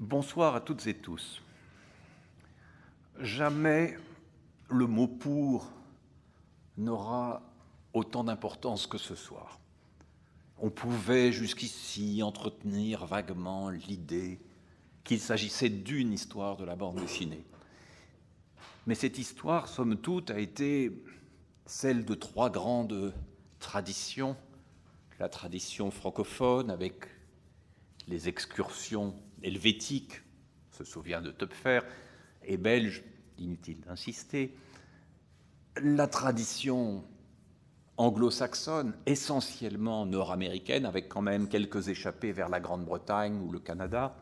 Bonsoir à toutes et tous. Jamais le mot pour n'aura autant d'importance que ce soir. On pouvait jusqu'ici entretenir vaguement l'idée qu'il s'agissait d'une histoire de la bande dessinée. Mais cette histoire, somme toute, a été celle de trois grandes traditions. La tradition francophone avec les excursions helvétique, se souvient de Topfer, et belge, inutile d'insister, la tradition anglo-saxonne, essentiellement nord-américaine, avec quand même quelques échappées vers la Grande-Bretagne ou le Canada,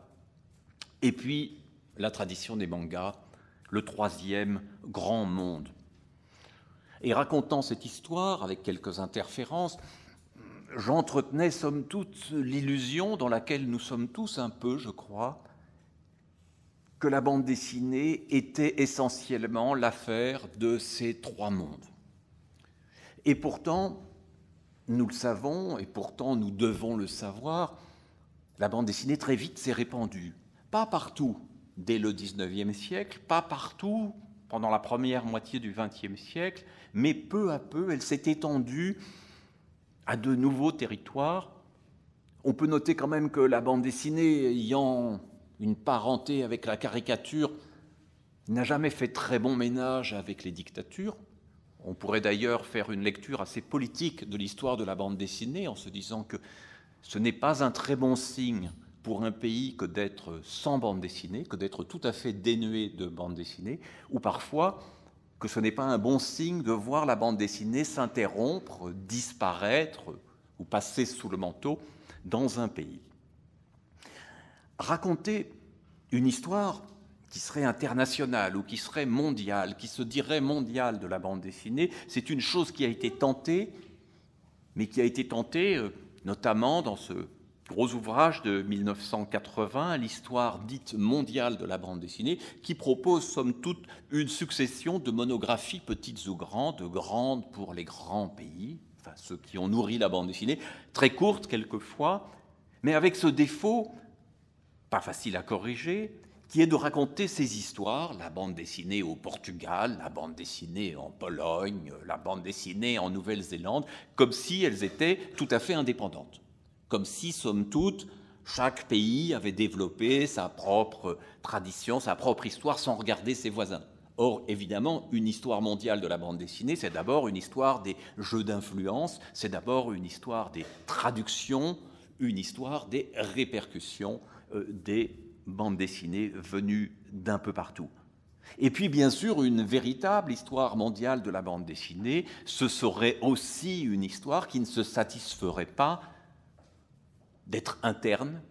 et puis la tradition des mangas, le troisième grand monde. Et racontant cette histoire, avec quelques interférences, j'entretenais somme toute l'illusion dans laquelle nous sommes tous un peu, je crois, que la bande dessinée était essentiellement l'affaire de ces trois mondes. Et pourtant, nous le savons, et pourtant nous devons le savoir, la bande dessinée très vite s'est répandue. Pas partout dès le 19e siècle, pas partout pendant la première moitié du 20e siècle, mais peu à peu, elle s'est étendue à de nouveaux territoires. On peut noter quand même que la bande dessinée, ayant une parenté avec la caricature, n'a jamais fait très bon ménage avec les dictatures. On pourrait d'ailleurs faire une lecture assez politique de l'histoire de la bande dessinée en se disant que ce n'est pas un très bon signe pour un pays que d'être sans bande dessinée, que d'être tout à fait dénué de bande dessinée, ou parfois que ce n'est pas un bon signe de voir la bande dessinée s'interrompre, disparaître ou passer sous le manteau dans un pays. Raconter une histoire qui serait internationale ou qui serait mondiale, qui se dirait mondiale de la bande dessinée, c'est une chose qui a été tentée, mais qui a été tentée euh, notamment dans ce gros ouvrage de 1980, l'histoire dite mondiale de la bande dessinée, qui propose somme toute une succession de monographies petites ou grandes, grandes pour les grands pays, enfin ceux qui ont nourri la bande dessinée, très courtes quelquefois, mais avec ce défaut, pas facile à corriger, qui est de raconter ces histoires, la bande dessinée au Portugal, la bande dessinée en Pologne, la bande dessinée en Nouvelle-Zélande, comme si elles étaient tout à fait indépendantes comme si, somme toute, chaque pays avait développé sa propre tradition, sa propre histoire sans regarder ses voisins. Or, évidemment, une histoire mondiale de la bande dessinée, c'est d'abord une histoire des jeux d'influence, c'est d'abord une histoire des traductions, une histoire des répercussions euh, des bandes dessinées venues d'un peu partout. Et puis, bien sûr, une véritable histoire mondiale de la bande dessinée, ce serait aussi une histoire qui ne se satisferait pas d'être interne,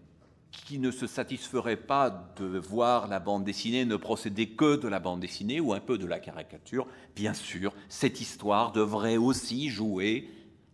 qui ne se satisferait pas de voir la bande dessinée, ne procéder que de la bande dessinée ou un peu de la caricature, bien sûr, cette histoire devrait aussi jouer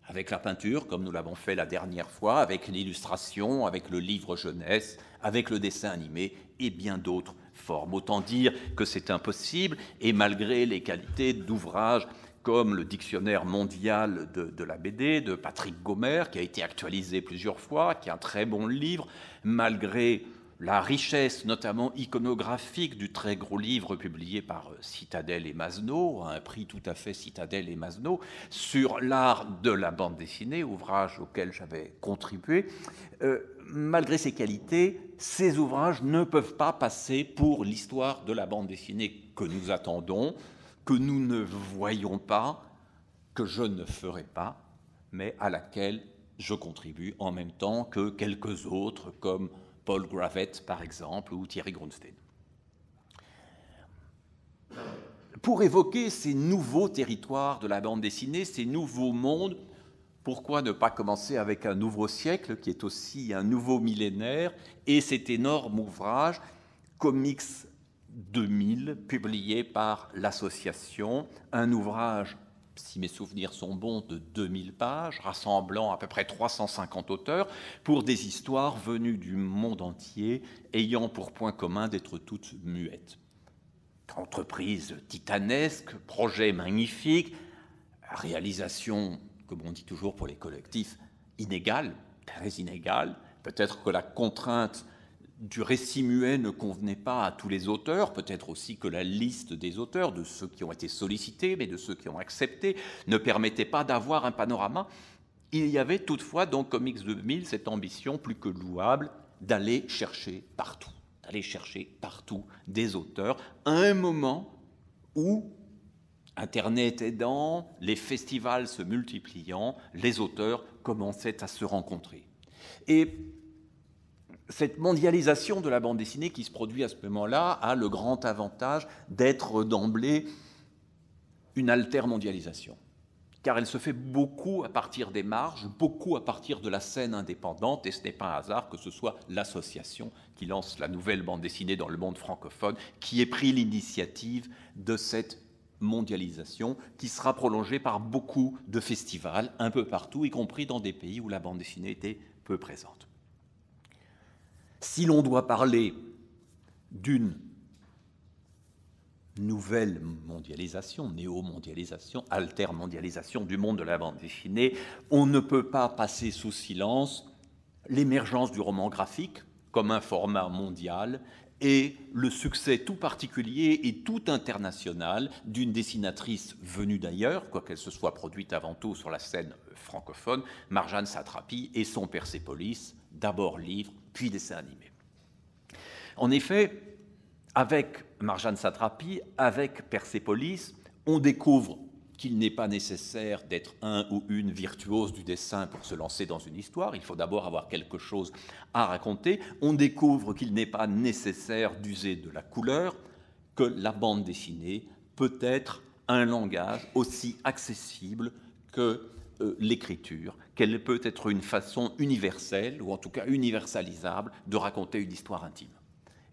avec la peinture, comme nous l'avons fait la dernière fois, avec l'illustration, avec le livre jeunesse, avec le dessin animé et bien d'autres formes. Autant dire que c'est impossible, et malgré les qualités d'ouvrage comme le dictionnaire mondial de, la BD de Patrick Gomer, qui a été actualisé plusieurs fois, qui est un très bon livre, malgré la richesse notamment iconographique du très gros livre publié par euh, Citadel et Masno, un prix tout à fait Citadel et Masno, sur l'art de la bande dessinée, ouvrage auquel j'avais contribué. Euh, malgré ses qualités, ces ouvrages ne peuvent pas passer pour l'histoire de la bande dessinée que nous attendons, que nous ne voyons pas, que je ne ferai pas, mais à laquelle je contribue en même temps que quelques autres, comme Paul Gravett, par exemple, ou Thierry Grunstein. Pour évoquer ces nouveaux territoires de la bande dessinée, ces nouveaux mondes, pourquoi ne pas commencer avec un nouveau siècle qui est aussi un nouveau millénaire et cet énorme ouvrage, Comics 2000, publié par l'association, un ouvrage, si mes souvenirs sont bons, de 2000 pages, rassemblant à peu près 350 auteurs, pour des histoires venues du monde entier, ayant pour point commun d'être toutes muettes. Entreprise titanesque, projet magnifique, réalisation, comme on dit toujours pour les collectifs, inégale, très inégale. Peut-être que la contrainte du récit muet ne convenait pas à tous les auteurs, peut-être aussi que la liste des auteurs, de ceux qui ont été sollicités, mais de ceux qui ont accepté, ne permettait pas d'avoir un panorama. Il y avait toutefois dans Comics 2000 cette ambition plus que louable d'aller chercher partout, d'aller chercher partout des auteurs, à un moment où Internet aidant, les festivals se multipliant, les auteurs commençaient à se rencontrer. Et cette mondialisation de la bande dessinée qui se produit à ce moment-là a le grand avantage d'être d'emblée une alter-mondialisation, Car elle se fait beaucoup à partir des marges, beaucoup à partir de la scène indépendante, et ce n'est pas un hasard que ce soit l'association qui lance la nouvelle bande dessinée dans le monde francophone, qui ait pris l'initiative de cette mondialisation qui sera prolongée par beaucoup de festivals un peu partout, y compris dans des pays où la bande dessinée était peu présente. Si l'on doit parler d'une nouvelle mondialisation, néo-mondialisation, alter-mondialisation du monde de la bande dessinée, on ne peut pas passer sous silence l'émergence du roman graphique comme un format mondial et le succès tout particulier et tout international d'une dessinatrice venue d'ailleurs, quoiqu'elle se soit produite avant tout sur la scène francophone, Marjane Satrapi et son Persépolis, d'abord livre, puis dessin animé. En effet, avec Marjane Satrapi, avec Persepolis, on découvre qu'il n'est pas nécessaire d'être un ou une virtuose du dessin pour se lancer dans une histoire. Il faut d'abord avoir quelque chose à raconter. On découvre qu'il n'est pas nécessaire d'user de la couleur, que la bande dessinée peut être un langage aussi accessible que euh, l'écriture, qu'elle peut être une façon universelle, ou en tout cas universalisable, de raconter une histoire intime.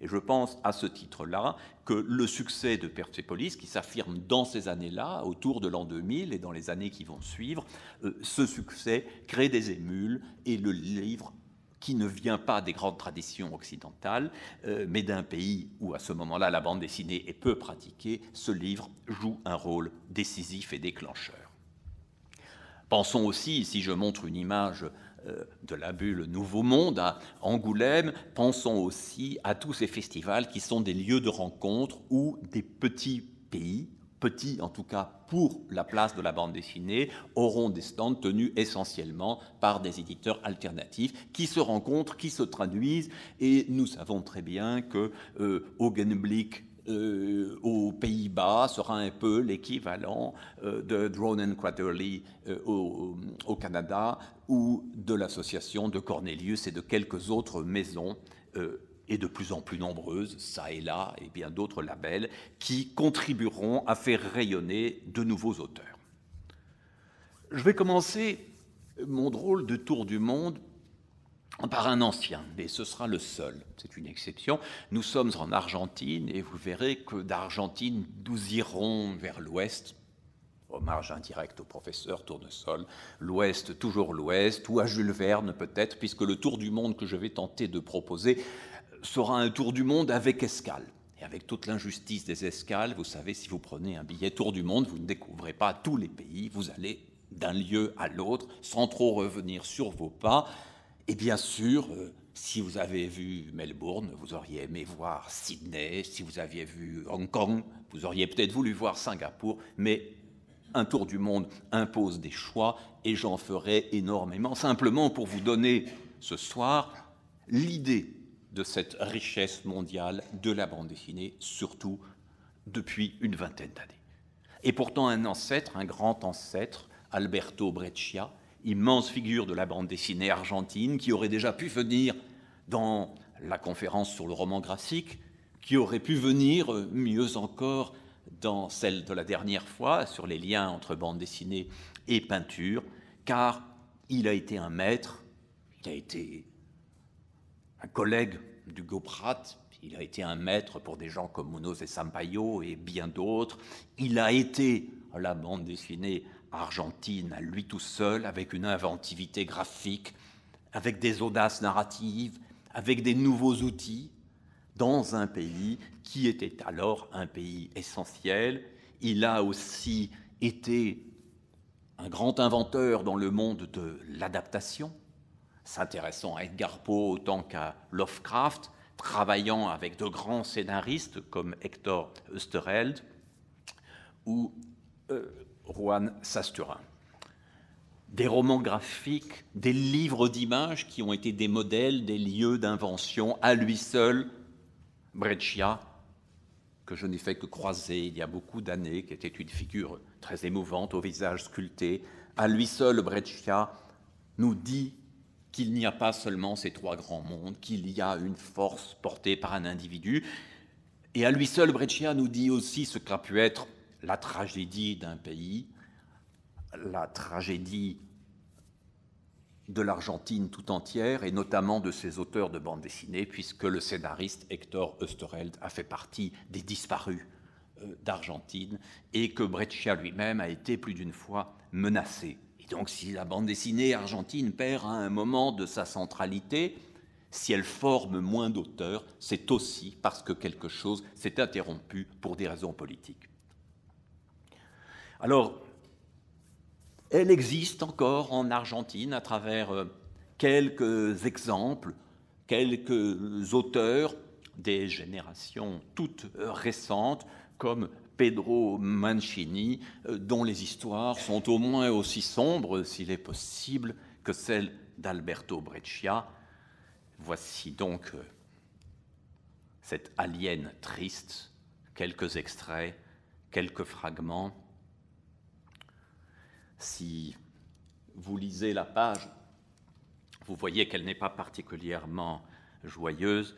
Et je pense à ce titre-là que le succès de Persepolis, qui s'affirme dans ces années-là, autour de l'an 2000 et dans les années qui vont suivre, euh, ce succès crée des émules et le livre qui ne vient pas des grandes traditions occidentales, euh, mais d'un pays où à ce moment-là la bande dessinée est peu pratiquée, ce livre joue un rôle décisif et déclencheur. Pensons aussi, si je montre une image euh, de la bulle Nouveau Monde à Angoulême, pensons aussi à tous ces festivals qui sont des lieux de rencontre où des petits pays, petits en tout cas pour la place de la bande dessinée, auront des stands tenus essentiellement par des éditeurs alternatifs qui se rencontrent, qui se traduisent, et nous savons très bien que euh, au euh, aux Pays-Bas sera un peu l'équivalent euh, de Drone and Quarterly euh, au, au, Canada ou de l'association de Cornelius et de quelques autres maisons et de plus en plus nombreuses, ça et là, et bien d'autres labels, qui contribueront à faire rayonner de nouveaux auteurs. Je vais commencer mon drôle de tour du monde par un ancien, mais ce sera le seul. C'est une exception. Nous sommes en Argentine, et vous verrez que d'Argentine, nous irons vers l'ouest. Hommage indirect au professeur Tournesol. L'ouest, toujours l'ouest, ou à Jules Verne peut-être, puisque le tour du monde que je vais tenter de proposer sera un tour du monde avec escale. Et avec toute l'injustice des escales, vous savez, si vous prenez un billet tour du monde, vous ne découvrez pas tous les pays, vous allez d'un lieu à l'autre sans trop revenir sur vos pas. Et bien sûr, euh, si vous avez vu Melbourne, vous auriez aimé voir Sydney. Si vous aviez vu Hong Kong, vous auriez peut-être voulu voir Singapour. Mais un tour du monde impose des choix et j'en ferai énormément. Simplement pour vous donner ce soir l'idée de cette richesse mondiale de la bande dessinée, surtout depuis une vingtaine d'années. Et pourtant un ancêtre, un grand ancêtre, Alberto Breccia, immense figure de la bande dessinée argentine qui aurait déjà pu venir dans la conférence sur le roman graphique, qui aurait pu venir euh, mieux encore dans celle de la dernière fois sur les liens entre bande dessinée et peinture, car il a été un maître, il a été un collègue d'Hugo Pratt, il a été un maître pour des gens comme Munoz et Sampaio et bien d'autres, il a été la bande dessinée Argentine à lui tout seul, avec une inventivité graphique, avec des audaces narratives, avec des nouveaux outils, dans un pays qui était alors un pays essentiel. Il a aussi été un grand inventeur dans le monde de l'adaptation, s'intéressant à Edgar Poe autant qu'à Lovecraft, travaillant avec de grands scénaristes comme Hector Oesterheld, ou euh, Juan Sasturin. Des romans graphiques, des livres d'images qui ont été des modèles, des lieux d'invention à lui seul. Breccia, que je n'ai fait que croiser il y a beaucoup d'années, qui était une figure très émouvante au visage sculpté, à lui seul, Breccia nous dit qu'il n'y a pas seulement ces trois grands mondes, qu'il y a une force portée par un individu. Et à lui seul, Breccia nous dit aussi ce qu'a pu être la tragédie d'un pays, la tragédie de l'Argentine tout entière, et notamment de ses auteurs de bande dessinée, puisque le scénariste Hector Oesterheld a fait partie des disparus euh, d'Argentine, et que Breccia lui-même a été plus d'une fois menacé. Et donc si la bande dessinée argentine perd à un moment de sa centralité, si elle forme moins d'auteurs, c'est aussi parce que quelque chose s'est interrompu pour des raisons politiques. Alors, elle existe encore en Argentine à travers euh, quelques exemples, quelques auteurs des générations toutes euh, récentes, comme Pedro Mancini, euh, dont les histoires sont au moins aussi sombres, s'il est possible, que celles d'Alberto Breccia. Voici donc cette alien triste, quelques extraits, quelques fragments si vous lisez la page, vous voyez qu'elle n'est pas particulièrement joyeuse.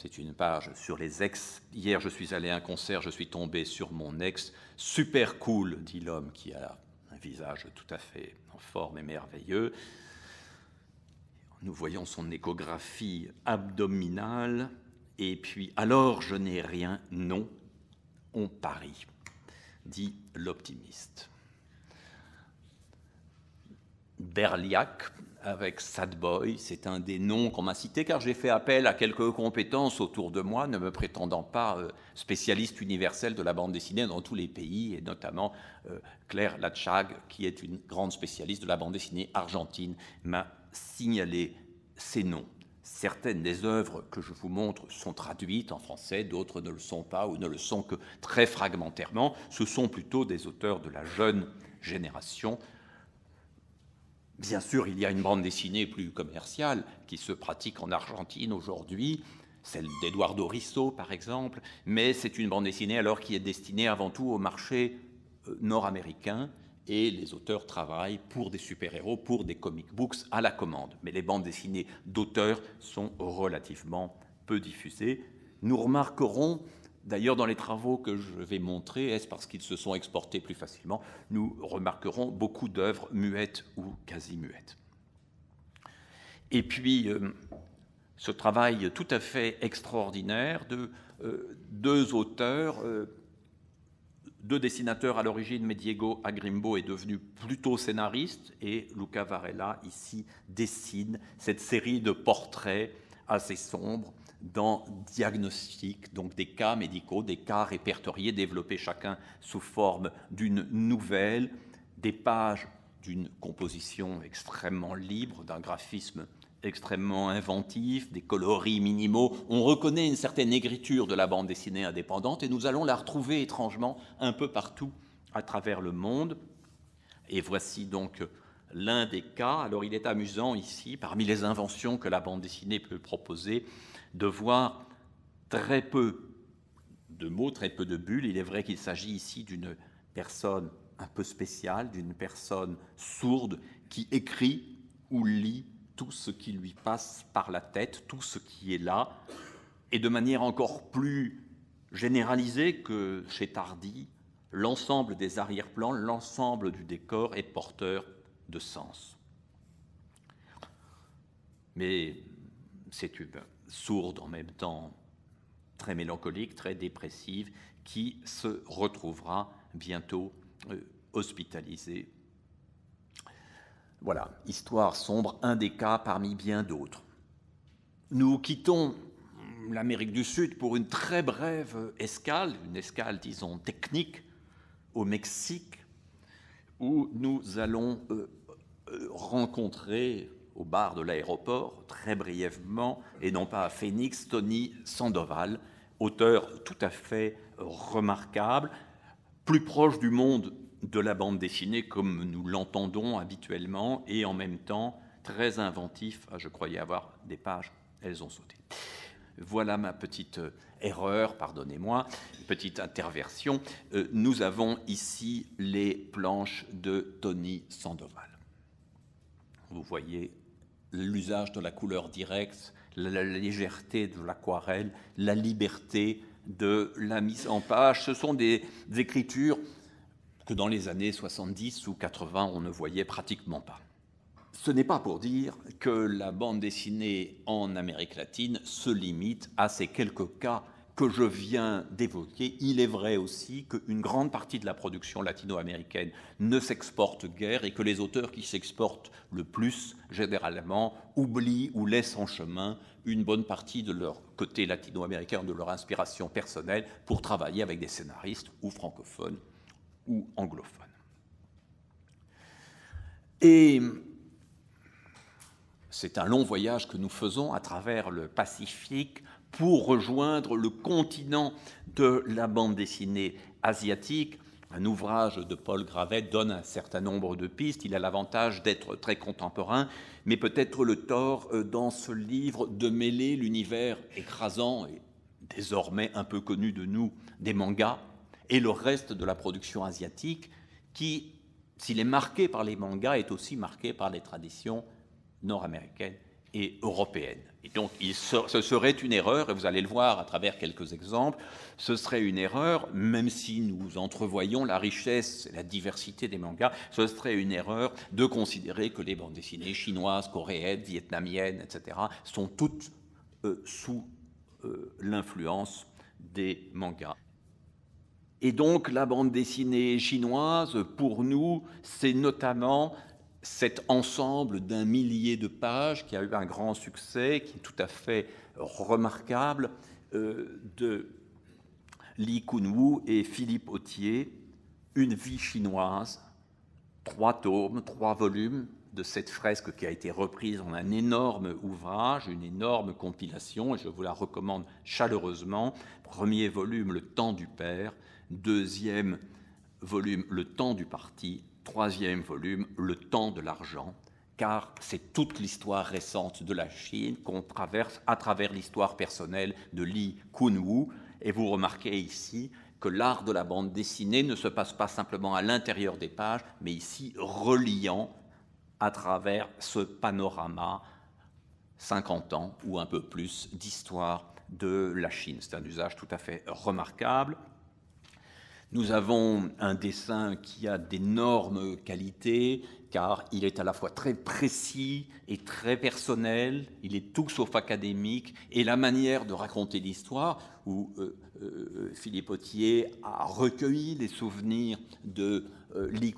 C'est une page sur les ex. Hier, je suis allé à un concert, je suis tombé sur mon ex. Super cool, dit l'homme qui a un visage tout à fait en forme et merveilleux. Nous voyons son échographie abdominale. Et puis, alors je n'ai rien, non, on parie, dit l'optimiste. Berliac avec Sad Boy. C'est un des noms qu'on m'a cité car j'ai fait appel à quelques compétences autour de moi, ne me prétendant pas euh, spécialiste universel de la bande dessinée dans tous les pays, et notamment euh, Claire Lachag, qui est une grande spécialiste de la bande dessinée argentine, m'a signalé ces noms. Certaines des œuvres que je vous montre sont traduites en français, d'autres ne le sont pas ou ne le sont que très fragmentairement. Ce sont plutôt des auteurs de la jeune génération, Bien sûr, il y a une bande dessinée plus commerciale qui se pratique en Argentine aujourd'hui, celle d'Eduardo Risso par exemple, mais c'est une bande dessinée alors qui est destinée avant tout au marché euh, nord-américain et les auteurs travaillent pour des super-héros, pour des comic books à la commande. Mais les bandes dessinées d'auteurs sont relativement peu diffusées. Nous remarquerons D'ailleurs, dans les travaux que je vais montrer, est-ce parce qu'ils se sont exportés plus facilement Nous remarquerons beaucoup d'œuvres muettes ou quasi muettes. Et puis, euh, ce travail tout à fait extraordinaire de euh, deux auteurs, euh, deux dessinateurs à l'origine, mais Diego Agrimbo est devenu plutôt scénariste et Luca Varella ici dessine cette série de portraits assez sombres dans diagnostic, donc des cas médicaux, des cas répertoriés, développés chacun sous forme d'une nouvelle, des pages d'une composition extrêmement libre, d'un graphisme extrêmement inventif, des coloris minimaux. On reconnaît une certaine écriture de la bande dessinée indépendante et nous allons la retrouver étrangement un peu partout à travers le monde. Et voici donc l'un des cas. Alors il est amusant ici, parmi les inventions que la bande dessinée peut proposer, de voir très peu de mots, très peu de bulles. Il est vrai qu'il s'agit ici d'une personne un peu spéciale, d'une personne sourde qui écrit ou lit tout ce qui lui passe par la tête, tout ce qui est là, et de manière encore plus généralisée que chez Tardy, l'ensemble des arrière-plans, l'ensemble du décor est porteur de sens. Mais c'est une sourde en même temps, très mélancolique, très dépressive, qui se retrouvera bientôt euh, hospitalisée. Voilà, histoire sombre, un des cas parmi bien d'autres. Nous quittons l'Amérique du Sud pour une très brève escale, une escale, disons, technique, au Mexique, où nous allons euh, euh, rencontrer au bar de l'aéroport, très brièvement, et non pas à Phoenix, Tony Sandoval, auteur tout à fait remarquable, plus proche du monde de la bande dessinée comme nous l'entendons habituellement, et en même temps très inventif. Ah, je croyais avoir des pages, elles ont sauté. Voilà ma petite euh, erreur, pardonnez-moi, petite interversion. Euh, nous avons ici les planches de Tony Sandoval. Vous voyez l'usage de la couleur directe, la légèreté de l'aquarelle, la liberté de la mise en page. Ce sont des, écritures que dans les années 70 ou 80, on ne voyait pratiquement pas. Ce n'est pas pour dire que la bande dessinée en Amérique latine se limite à ces quelques cas que je viens d'évoquer, il est vrai aussi qu'une grande partie de la production latino-américaine ne s'exporte guère et que les auteurs qui s'exportent le plus, généralement, oublient ou laissent en chemin une bonne partie de leur côté latino-américain, de leur inspiration personnelle, pour travailler avec des scénaristes ou francophones ou anglophones. Et c'est un long voyage que nous faisons à travers le Pacifique pour rejoindre le continent de la bande dessinée asiatique. Un ouvrage de Paul Gravet donne un certain nombre de pistes. Il a l'avantage d'être très contemporain, mais peut-être le tort euh, dans ce livre de mêler l'univers écrasant et désormais un peu connu de nous des mangas et le reste de la production asiatique qui, s'il est marqué par les mangas, est aussi marqué par les traditions nord-américaines et européennes. Et donc, il ce serait une erreur, et vous allez le voir à travers quelques exemples, ce serait une erreur, même si nous entrevoyons la richesse et la diversité des mangas, ce serait une erreur de considérer que les bandes dessinées chinoises, coréennes, vietnamiennes, etc., sont toutes euh, sous euh, l'influence des mangas. Et donc la bande dessinée chinoise, pour nous, c'est notamment cet ensemble d'un millier de pages qui a eu un grand succès, qui est tout à fait remarquable, euh, de Li Kunwu et Philippe Autier, Une vie chinoise, trois tomes, trois volumes de cette fresque qui a été reprise en un énorme ouvrage, une énorme compilation, et je vous la recommande chaleureusement. Premier volume, Le temps du père, deuxième volume, Le temps du parti, troisième volume, Le temps de l'argent, car c'est toute l'histoire récente de la Chine qu'on traverse à travers l'histoire personnelle de Li Kunwu. Et vous remarquez ici que l'art de la bande dessinée ne se passe pas simplement à l'intérieur des pages, mais ici reliant à travers ce panorama 50 ans ou un peu plus d'histoire de la Chine. C'est un usage tout à fait remarquable. Nous avons un dessin qui a d'énormes qualités, car il est à la fois très précis et très personnel, il est tout sauf académique, et la manière de raconter l'histoire, où euh, euh, euh, Philippe Ottier a recueilli les souvenirs de Li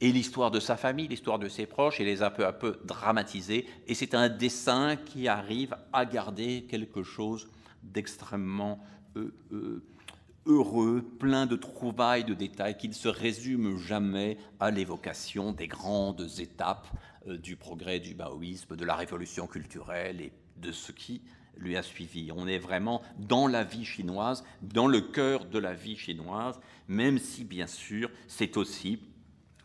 et l'histoire de sa famille, l'histoire de ses proches, et les a peu à peu dramatisés, et c'est un dessin qui arrive à garder quelque chose d'extrêmement heureux, plein de trouvailles, de détails, qui ne se résume jamais à l'évocation des grandes étapes euh, du progrès du baoïsme, de la révolution culturelle et de ce qui lui a suivi. On est vraiment dans la vie chinoise, dans le cœur de la vie chinoise, même si bien sûr c'est aussi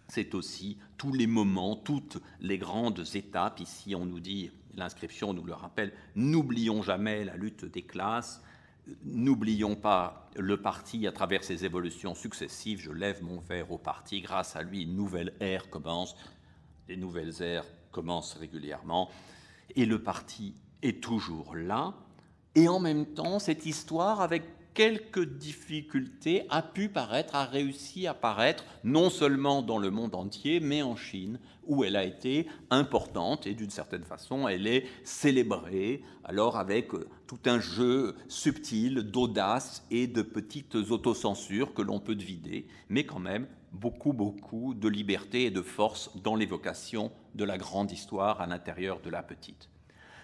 c'est aussi tous les moments, toutes les grandes étapes. Ici, on nous dit, l'inscription nous le rappelle, n'oublions jamais la lutte des classes, N'oublions pas le parti à travers ses évolutions successives. Je lève mon verre au parti. Grâce à lui, une nouvelle ère commence. Les nouvelles ères commencent régulièrement. Et le parti est toujours là. Et en même temps, cette histoire avec quelques difficultés a pu paraître, a réussi à paraître, non seulement dans le monde entier, mais en Chine, où elle a été importante et d'une certaine façon, elle est célébrée, alors avec euh, tout un jeu subtil d'audace et de petites autocensures que l'on peut vider mais quand même beaucoup, beaucoup de liberté et de force dans l'évocation de la grande histoire à l'intérieur de la petite.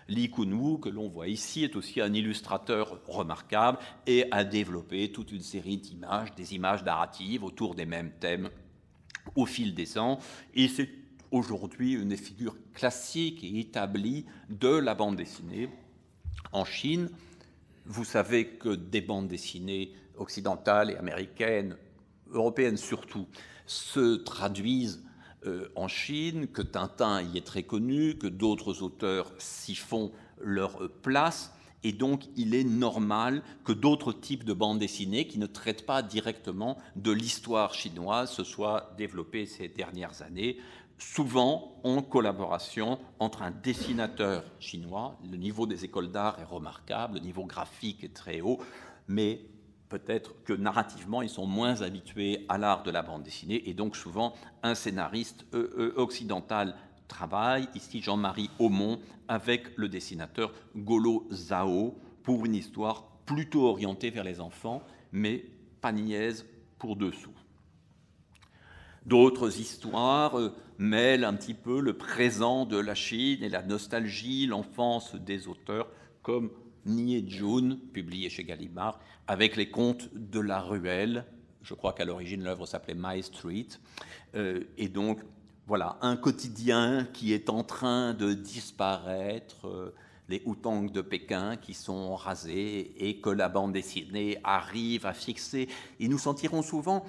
Li Kunwu, que l'on voit ici, est aussi un illustrateur remarquable et a développé toute une série d'images, des images narratives autour des mêmes thèmes au fil des ans. Et c'est aujourd'hui une figure classique et établie de la bande dessinée en Chine. Vous savez que des bandes dessinées occidentales et américaines, européennes surtout, se traduisent euh, en Chine, que Tintin y est très connu, que d'autres auteurs s'y font leur euh, place. Et donc, il est normal que d'autres types de bandes dessinées qui ne traitent pas directement de l'histoire chinoise se soient développées ces dernières années, souvent en collaboration entre un dessinateur chinois. Le niveau des écoles d'art est remarquable, le niveau graphique est très haut, mais peut-être que narrativement, ils sont moins habitués à l'art de la bande dessinée, et donc souvent, un scénariste euh, euh, occidental travaille, ici Jean-Marie Aumont, avec le dessinateur Golo Zao, pour une histoire plutôt orientée vers les enfants, mais pas niaise pour dessous. D'autres histoires euh, mêlent un petit peu le présent de la Chine et la nostalgie, l'enfance des auteurs, comme Nié June, publié chez Gallimard, avec les contes de la ruelle. Je crois qu'à l'origine, l'œuvre s'appelait My Street. Euh, et donc, voilà, un quotidien qui est en train de disparaître, euh, les Houtangs de Pékin qui sont rasés et que la bande dessinée arrive à fixer. Et nous sentirons souvent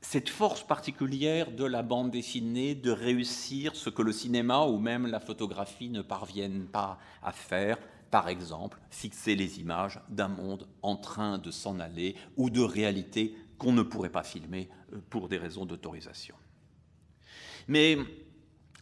cette force particulière de la bande dessinée de réussir ce que le cinéma ou même la photographie ne parviennent pas à faire, par exemple, fixer les images d'un monde en train de s'en aller ou de réalités qu'on ne pourrait pas filmer euh, pour des raisons d'autorisation. Mais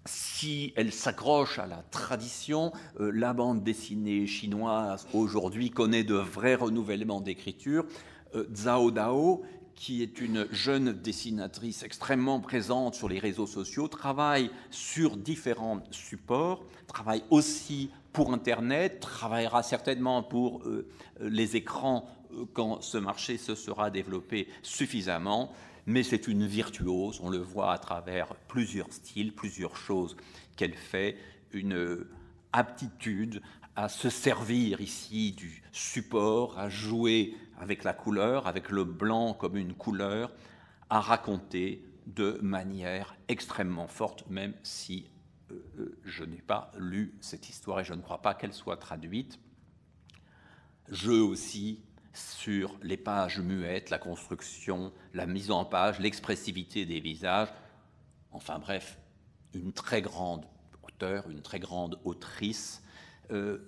si elle s'accroche à la tradition, euh, la bande dessinée chinoise aujourd'hui connaît de vrais renouvellements d'écriture. Euh, Zhao Dao, qui est une jeune dessinatrice extrêmement présente sur les réseaux sociaux, travaille sur différents supports, travaille aussi pour Internet, travaillera certainement pour euh, les écrans euh, quand ce marché se sera développé suffisamment, mais c'est une virtuose, on le voit à travers plusieurs styles, plusieurs choses qu'elle fait, une euh, aptitude à se servir ici du support, à jouer avec la couleur, avec le blanc comme une couleur, à raconter de manière extrêmement forte, même si euh, euh, je n'ai pas lu cette histoire et je ne crois pas qu'elle soit traduite. je aussi sur les pages muettes, la construction, la mise en page, l'expressivité des visages. Enfin bref, une très grande auteure, une très grande autrice, euh,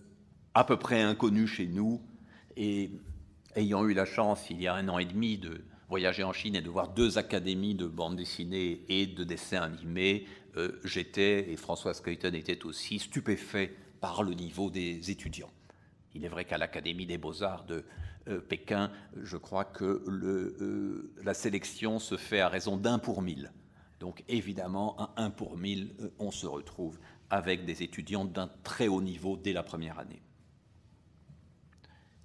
à peu près inconnue chez nous, et ayant eu la chance il y a un an et demi de, voyager en Chine et de voir deux académies de bande dessinée et de dessin animé, euh, j'étais, et François Skeuten était aussi, stupéfait par le niveau des étudiants. Il est vrai qu'à l'Académie des beaux-arts de euh, Pékin, je crois que le, euh, la sélection se fait à raison d'un pour mille. Donc évidemment, à un pour mille, on se retrouve avec des étudiants d'un très haut niveau dès la première année.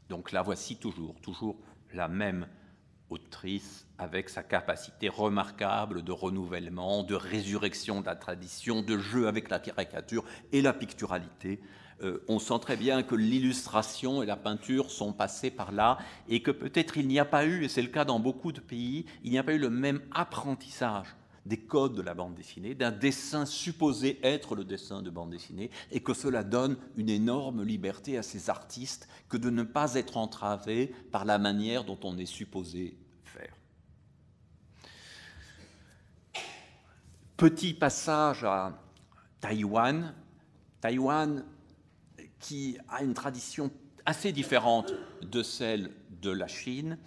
Donc là, voici toujours, toujours la même autrice avec sa capacité remarquable de renouvellement, de résurrection de la tradition, de jeu avec la caricature et la picturalité. Euh, on sent très bien que l'illustration et la peinture sont passées par là et que peut-être il n'y a pas eu, et c'est le cas dans beaucoup de pays, il n'y a pas eu le même apprentissage des codes de la bande dessinée, d'un dessin supposé être le dessin de bande dessinée, et que cela donne une énorme liberté à ces artistes que de ne pas être entravés par la manière dont on est supposé faire. Petit passage à Taïwan. Taïwan qui a une tradition assez différente de celle de la Chine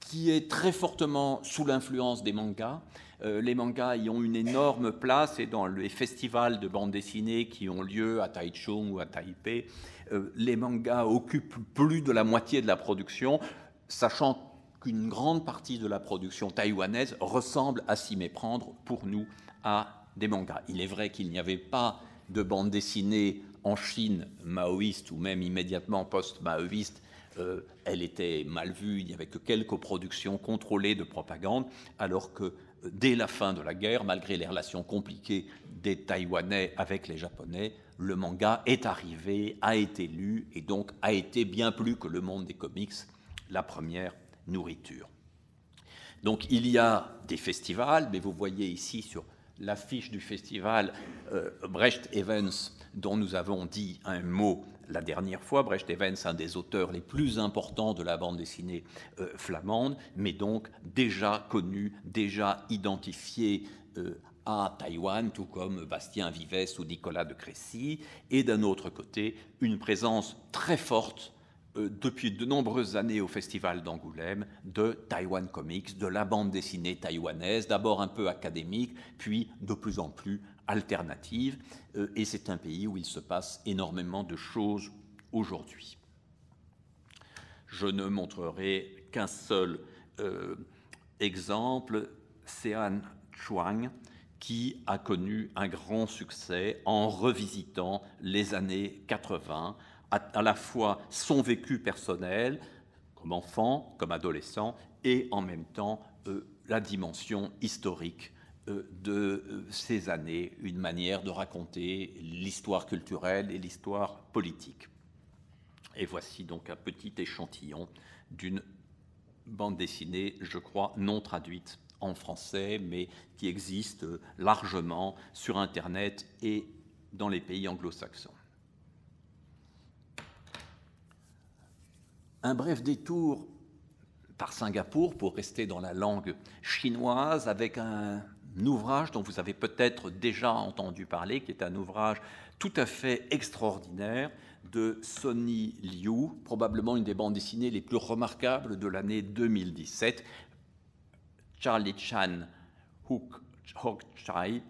qui est très fortement sous l'influence des mangas. Euh, les mangas y ont une énorme place et dans les festivals de bande dessinée qui ont lieu à Taichung ou à Taipei, euh, les mangas occupent plus de la moitié de la production, sachant qu'une grande partie de la production taïwanaise ressemble à s'y méprendre pour nous à des mangas. Il est vrai qu'il n'y avait pas de bande dessinée en Chine maoïste ou même immédiatement post-maoïste euh, elle était mal vue, il n'y avait que quelques productions contrôlées de propagande, alors que euh, dès la fin de la guerre, malgré les relations compliquées des Taïwanais avec les Japonais, le manga est arrivé, a été lu et donc a été bien plus que le monde des comics la première nourriture. Donc il y a des festivals, mais vous voyez ici sur l'affiche du festival euh, Brecht Events, dont nous avons dit un mot la dernière fois, Brecht Evans, un des auteurs les plus importants de la bande dessinée euh, flamande, mais donc déjà connu, déjà identifié euh, à Taïwan, tout comme Bastien Vivès ou Nicolas de Crécy, et d'un autre côté, une présence très forte euh, depuis de nombreuses années au Festival d'Angoulême de Taïwan Comics, de la bande dessinée taïwanaise, d'abord un peu académique, puis de plus en plus alternative, euh, et c'est un pays où il se passe énormément de choses aujourd'hui. Je ne montrerai qu'un seul euh, exemple, An Chuang, qui a connu un grand succès en revisitant les années 80, à, la fois son vécu personnel, comme enfant, comme adolescent, et en même temps euh, la dimension historique euh, de euh, ces années une manière de raconter l'histoire culturelle et l'histoire politique. Et voici donc un petit échantillon d'une bande dessinée, je crois, non traduite en français, mais qui existe largement sur Internet et dans les pays anglo-saxons. Un bref détour par Singapour pour rester dans la langue chinoise avec un, ouvrage dont vous avez peut-être déjà entendu parler, qui est un ouvrage tout à fait extraordinaire de Sonny Liu, probablement une des bandes dessinées les plus remarquables de l'année 2017. Charlie Chan Hook Chai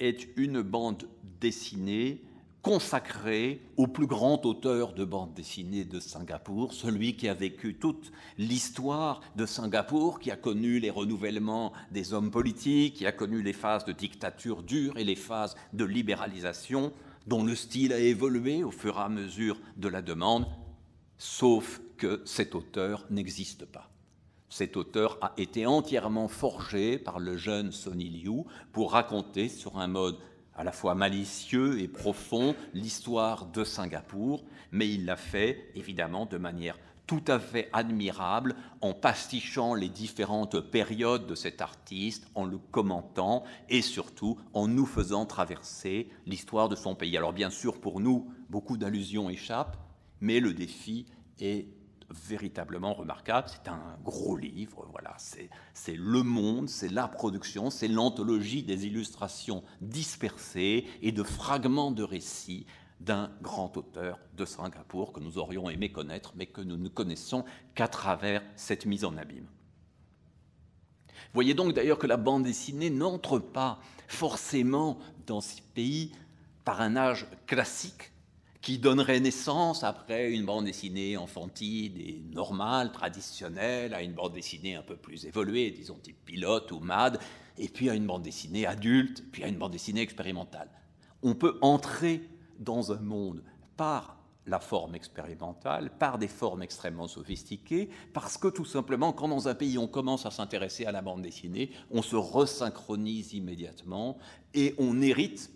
est une bande dessinée consacré au plus grand auteur de bande dessinée de Singapour, celui qui a vécu toute l'histoire de Singapour, qui a connu les renouvellements des hommes politiques, qui a connu les phases de dictature dure et les phases de libéralisation, dont le style a évolué au fur et à mesure de la demande, sauf que cet auteur n'existe pas. Cet auteur a été entièrement forgé par le jeune Sonny Liu pour raconter sur un mode à la fois malicieux et profond l'histoire de Singapour, mais il l'a fait évidemment de manière tout à fait admirable en pastichant les différentes périodes de cet artiste, en le commentant et surtout en nous faisant traverser l'histoire de son pays. Alors bien sûr, pour nous, beaucoup d'allusions échappent, mais le défi est véritablement remarquable. C'est un gros livre, voilà. C'est le monde, c'est la production, c'est l'anthologie des illustrations dispersées et de fragments de récits d'un grand auteur de Singapour que nous aurions aimé connaître, mais que nous ne connaissons qu'à travers cette mise en abîme. Voyez donc d'ailleurs que la bande dessinée n'entre pas forcément dans ce pays par un âge classique qui donnerait naissance après une bande dessinée enfantine et normale, traditionnelle, à une bande dessinée un peu plus évoluée, disons type pilote ou mad, et puis à une bande dessinée adulte, puis à une bande dessinée expérimentale. On peut entrer dans un monde par la forme expérimentale, par des formes extrêmement sophistiquées, parce que tout simplement, quand dans un pays on commence à s'intéresser à la bande dessinée, on se resynchronise immédiatement et on hérite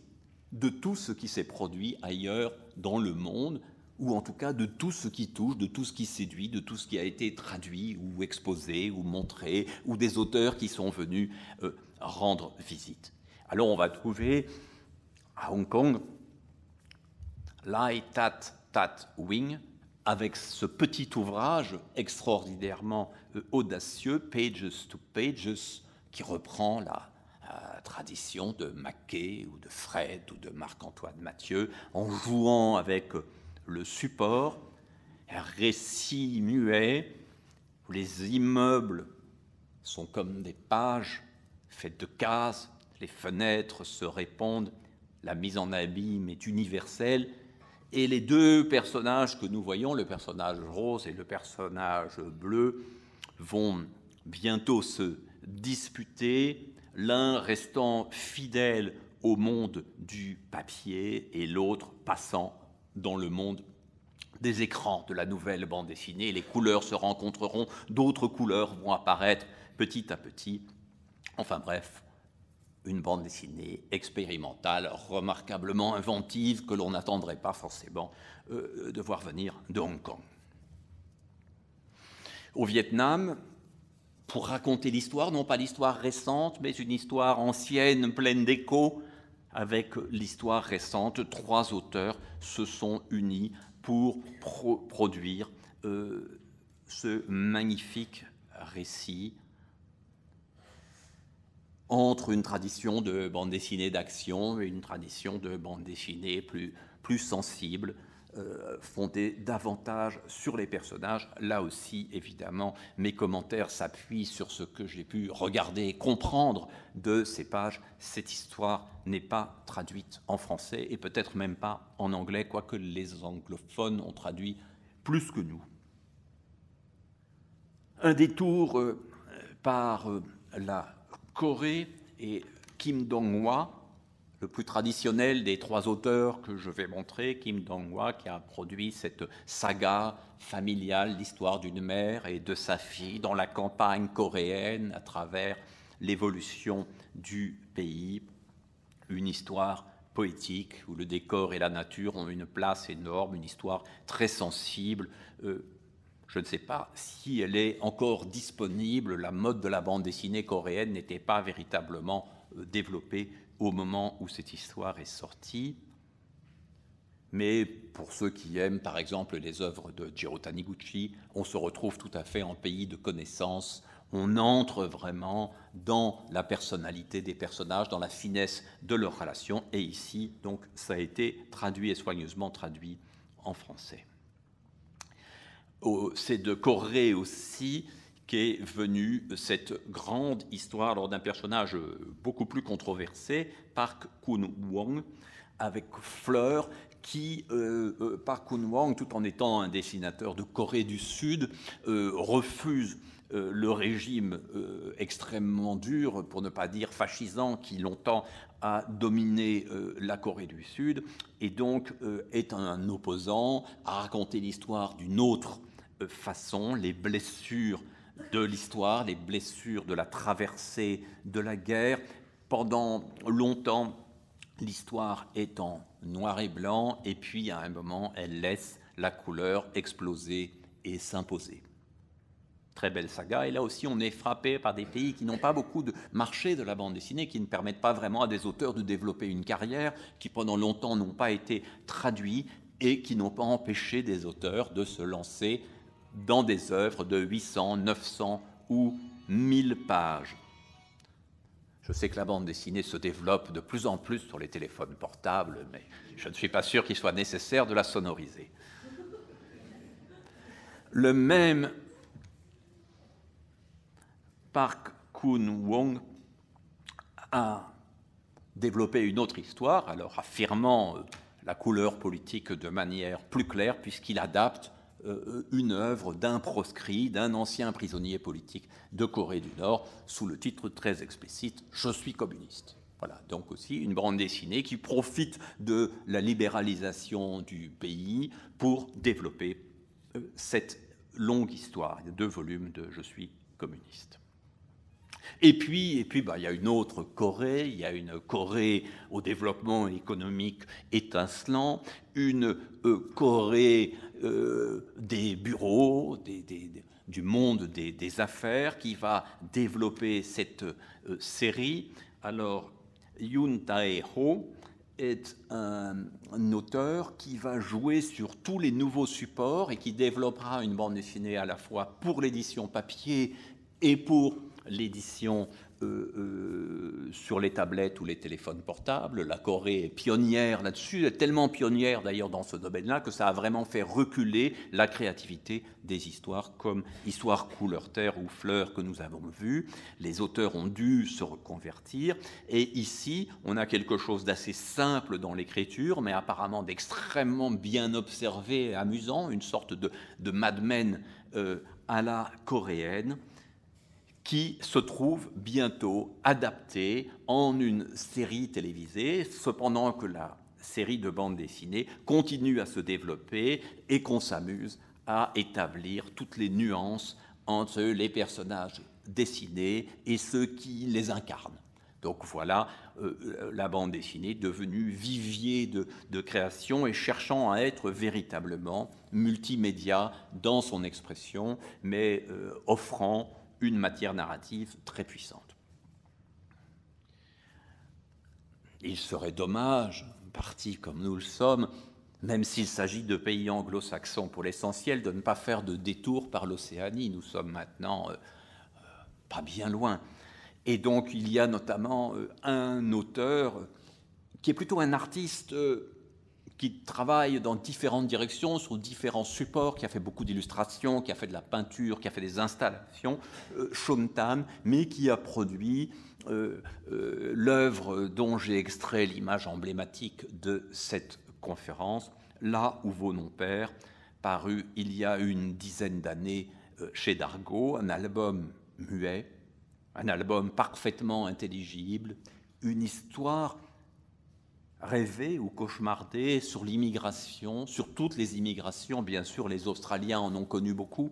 de tout ce qui s'est produit ailleurs dans le monde, ou en tout cas de tout ce qui touche, de tout ce qui séduit, de tout ce qui a été traduit ou exposé ou montré, ou des auteurs qui sont venus euh, rendre visite. Alors on va trouver à Hong Kong Lai Tat Tat Wing, avec ce petit ouvrage extraordinairement euh, audacieux, Pages to Pages, qui reprend la, tradition de Maquet ou de Fred ou de Marc-Antoine Mathieu, en jouant avec euh, le support, un récit muet où les immeubles sont comme des pages faites de cases, les fenêtres se répondent, la mise en abîme est universelle, et les deux personnages que nous voyons, le personnage rose et le personnage bleu, vont bientôt se disputer l'un restant fidèle au monde du papier et l'autre passant dans le monde des écrans de la nouvelle bande dessinée. Les couleurs se rencontreront, d'autres couleurs vont apparaître petit à petit. Enfin bref, une bande dessinée expérimentale, remarquablement inventive, que l'on n'attendrait pas forcément euh, de voir venir de Hong Kong. Au Vietnam, pour raconter l'histoire, non pas l'histoire récente, mais une histoire ancienne, pleine d'échos. Avec l'histoire récente, trois auteurs se sont unis pour produire euh, ce magnifique récit entre une tradition de bande dessinée d'action et une tradition de bande dessinée plus sensible, euh, fondé davantage sur les personnages. Là aussi, évidemment, mes commentaires s'appuient sur ce que j'ai pu regarder, comprendre de ces pages. Cette histoire n'est pas traduite en français et peut-être même pas en anglais, quoique les anglophones ont traduit plus que nous. Un détour euh, par euh, la Corée et Kim Dong-hwa, le plus traditionnel des trois auteurs que je vais montrer, Kim dong wa qui a produit cette saga familiale, l'histoire d'une mère et de sa fille dans la campagne coréenne à travers l'évolution du pays. Une histoire poétique où le décor et la nature ont une place énorme, une histoire très sensible. Euh, je ne sais pas si elle est encore disponible. La mode de la bande dessinée coréenne n'était pas véritablement euh, développée au moment où cette histoire est sortie. Mais pour ceux qui aiment, par exemple, les œuvres de Jiro Taniguchi, on se retrouve tout à fait en pays de connaissance. On entre vraiment dans la personnalité des personnages, dans la finesse de leurs relations. Et ici, donc, ça a été traduit et soigneusement traduit en français. C'est de Corée aussi qu'est venue cette grande histoire lors d'un personnage beaucoup plus controversé, Park Kun-wong, avec Fleur, qui, euh, euh, Park wong tout en étant un dessinateur de Corée du Sud, euh, refuse le régime extrêmement dur, pour ne pas dire fascisant, qui longtemps a dominé la Corée du Sud, et donc est un opposant à raconter l'histoire d'une autre façon, les blessures de l'histoire, les blessures de la traversée de la guerre. Pendant longtemps, l'histoire est en noir et blanc, et puis à un moment, elle laisse la couleur exploser et s'imposer. Très belle saga, et là aussi on est frappé par des pays qui n'ont pas beaucoup de marché de la bande dessinée, qui ne permettent pas vraiment à des auteurs de développer une carrière, qui pendant longtemps n'ont pas été traduits et qui n'ont pas empêché des auteurs de se lancer dans des œuvres de 800, 900 ou 1000 pages. Je sais que la bande dessinée se développe de plus en plus sur les téléphones portables, mais je ne suis pas sûr qu'il soit nécessaire de la sonoriser. Le même Park Kun Wong a développé une autre histoire, alors affirmant euh, la couleur politique de manière plus claire, puisqu'il adapte euh, une œuvre d'un proscrit, d'un ancien prisonnier politique de Corée du Nord, sous le titre très explicite Je suis communiste. Voilà, donc aussi une bande dessinée qui profite de la libéralisation du pays pour développer euh, cette longue histoire, de deux volumes de Je suis communiste. Et puis, et puis bah, il y a une autre Corée, il y a une Corée au développement économique étincelant, une euh, Corée euh, des bureaux, du monde des, affaires qui va développer cette euh, série. Alors, Yoon Tae-ho est un, auteur qui va jouer sur tous les nouveaux supports et qui développera une bande dessinée à la fois pour l'édition papier et pour l'édition euh, euh, sur les tablettes ou les téléphones portables. La Corée est pionnière là-dessus, est tellement pionnière d'ailleurs dans ce domaine-là que ça a vraiment fait reculer la créativité des histoires comme Histoire couleur terre ou fleurs que nous avons vues. Les auteurs ont dû se reconvertir et ici on a quelque chose d'assez simple dans l'écriture mais apparemment d'extrêmement bien observé et amusant, une sorte de, de euh, à la coréenne qui se trouve bientôt adapté en une série télévisée, cependant que la série de bande dessinée continue à se développer et qu'on s'amuse à établir toutes les nuances entre les personnages dessinés et ceux qui les incarnent. Donc voilà euh, la bande dessinée devenue vivier de, de, création et cherchant à être véritablement multimédia dans son expression, mais euh, offrant une matière narrative très puissante. Il serait dommage, parti comme nous le sommes, même s'il s'agit de pays anglo-saxons pour l'essentiel, de ne pas faire de détour par l'Océanie. Nous sommes maintenant euh, euh, pas bien loin. Et donc il y a notamment euh, un auteur qui est plutôt un artiste qui travaille dans différentes directions, sur différents supports, qui a fait beaucoup d'illustrations, qui a fait de la peinture, qui a fait des installations, euh, mais qui a produit euh, euh, l'œuvre dont j'ai extrait l'image emblématique de cette conférence, Là où vaut noms pères, paru il y a une dizaine d'années euh, chez Dargaud, un album muet, un album parfaitement intelligible, une histoire Rêver ou cauchemarder sur l'immigration, sur toutes les immigrations. Bien sûr, les Australiens en ont connu beaucoup.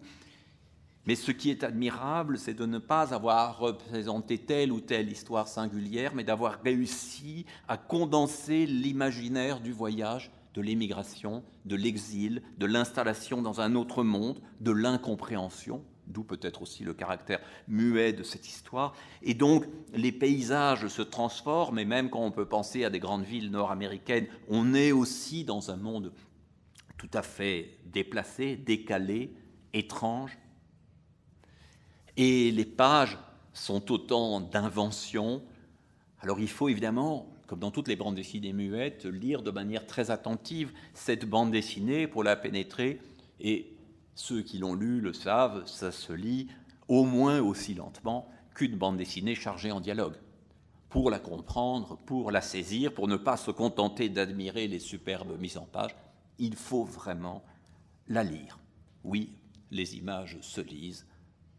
Mais ce qui est admirable, c'est de ne pas avoir représenté telle ou telle histoire singulière, mais d'avoir réussi à condenser l'imaginaire du voyage, de l'émigration, de l'exil, de l'installation dans un autre monde, de l'incompréhension d'où peut-être aussi le caractère muet de cette histoire. Et donc, les paysages se transforment, et même quand on peut penser à des grandes villes nord-américaines, on est aussi dans un monde tout à fait déplacé, décalé, étrange. Et les pages sont autant d'inventions. Alors il faut évidemment, comme dans toutes les bandes dessinées muettes, lire de manière très attentive cette bande dessinée pour la pénétrer et ceux qui l'ont lu le savent, ça se lit au moins aussi lentement qu'une bande dessinée chargée en dialogue, pour la comprendre, pour la saisir, pour ne pas se contenter d'admirer les superbes mises en page, il faut vraiment la lire. Oui, les images se lisent,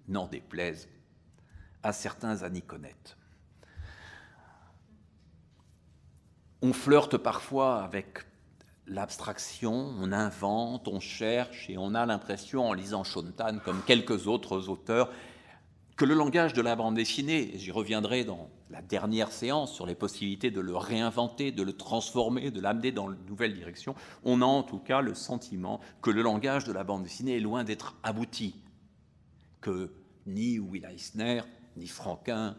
n'en déplaisent à certains connaître. On flirte parfois avec l'abstraction, on invente, on cherche, et on a l'impression, en lisant Shontan, comme quelques autres auteurs, que le langage de la bande dessinée, et j'y reviendrai dans la dernière séance sur les possibilités de le réinventer, de le transformer, de l'amener dans une nouvelle direction, on a en tout cas le sentiment que le langage de la bande dessinée est loin d'être abouti, que ni Will Eisner, ni Franquin,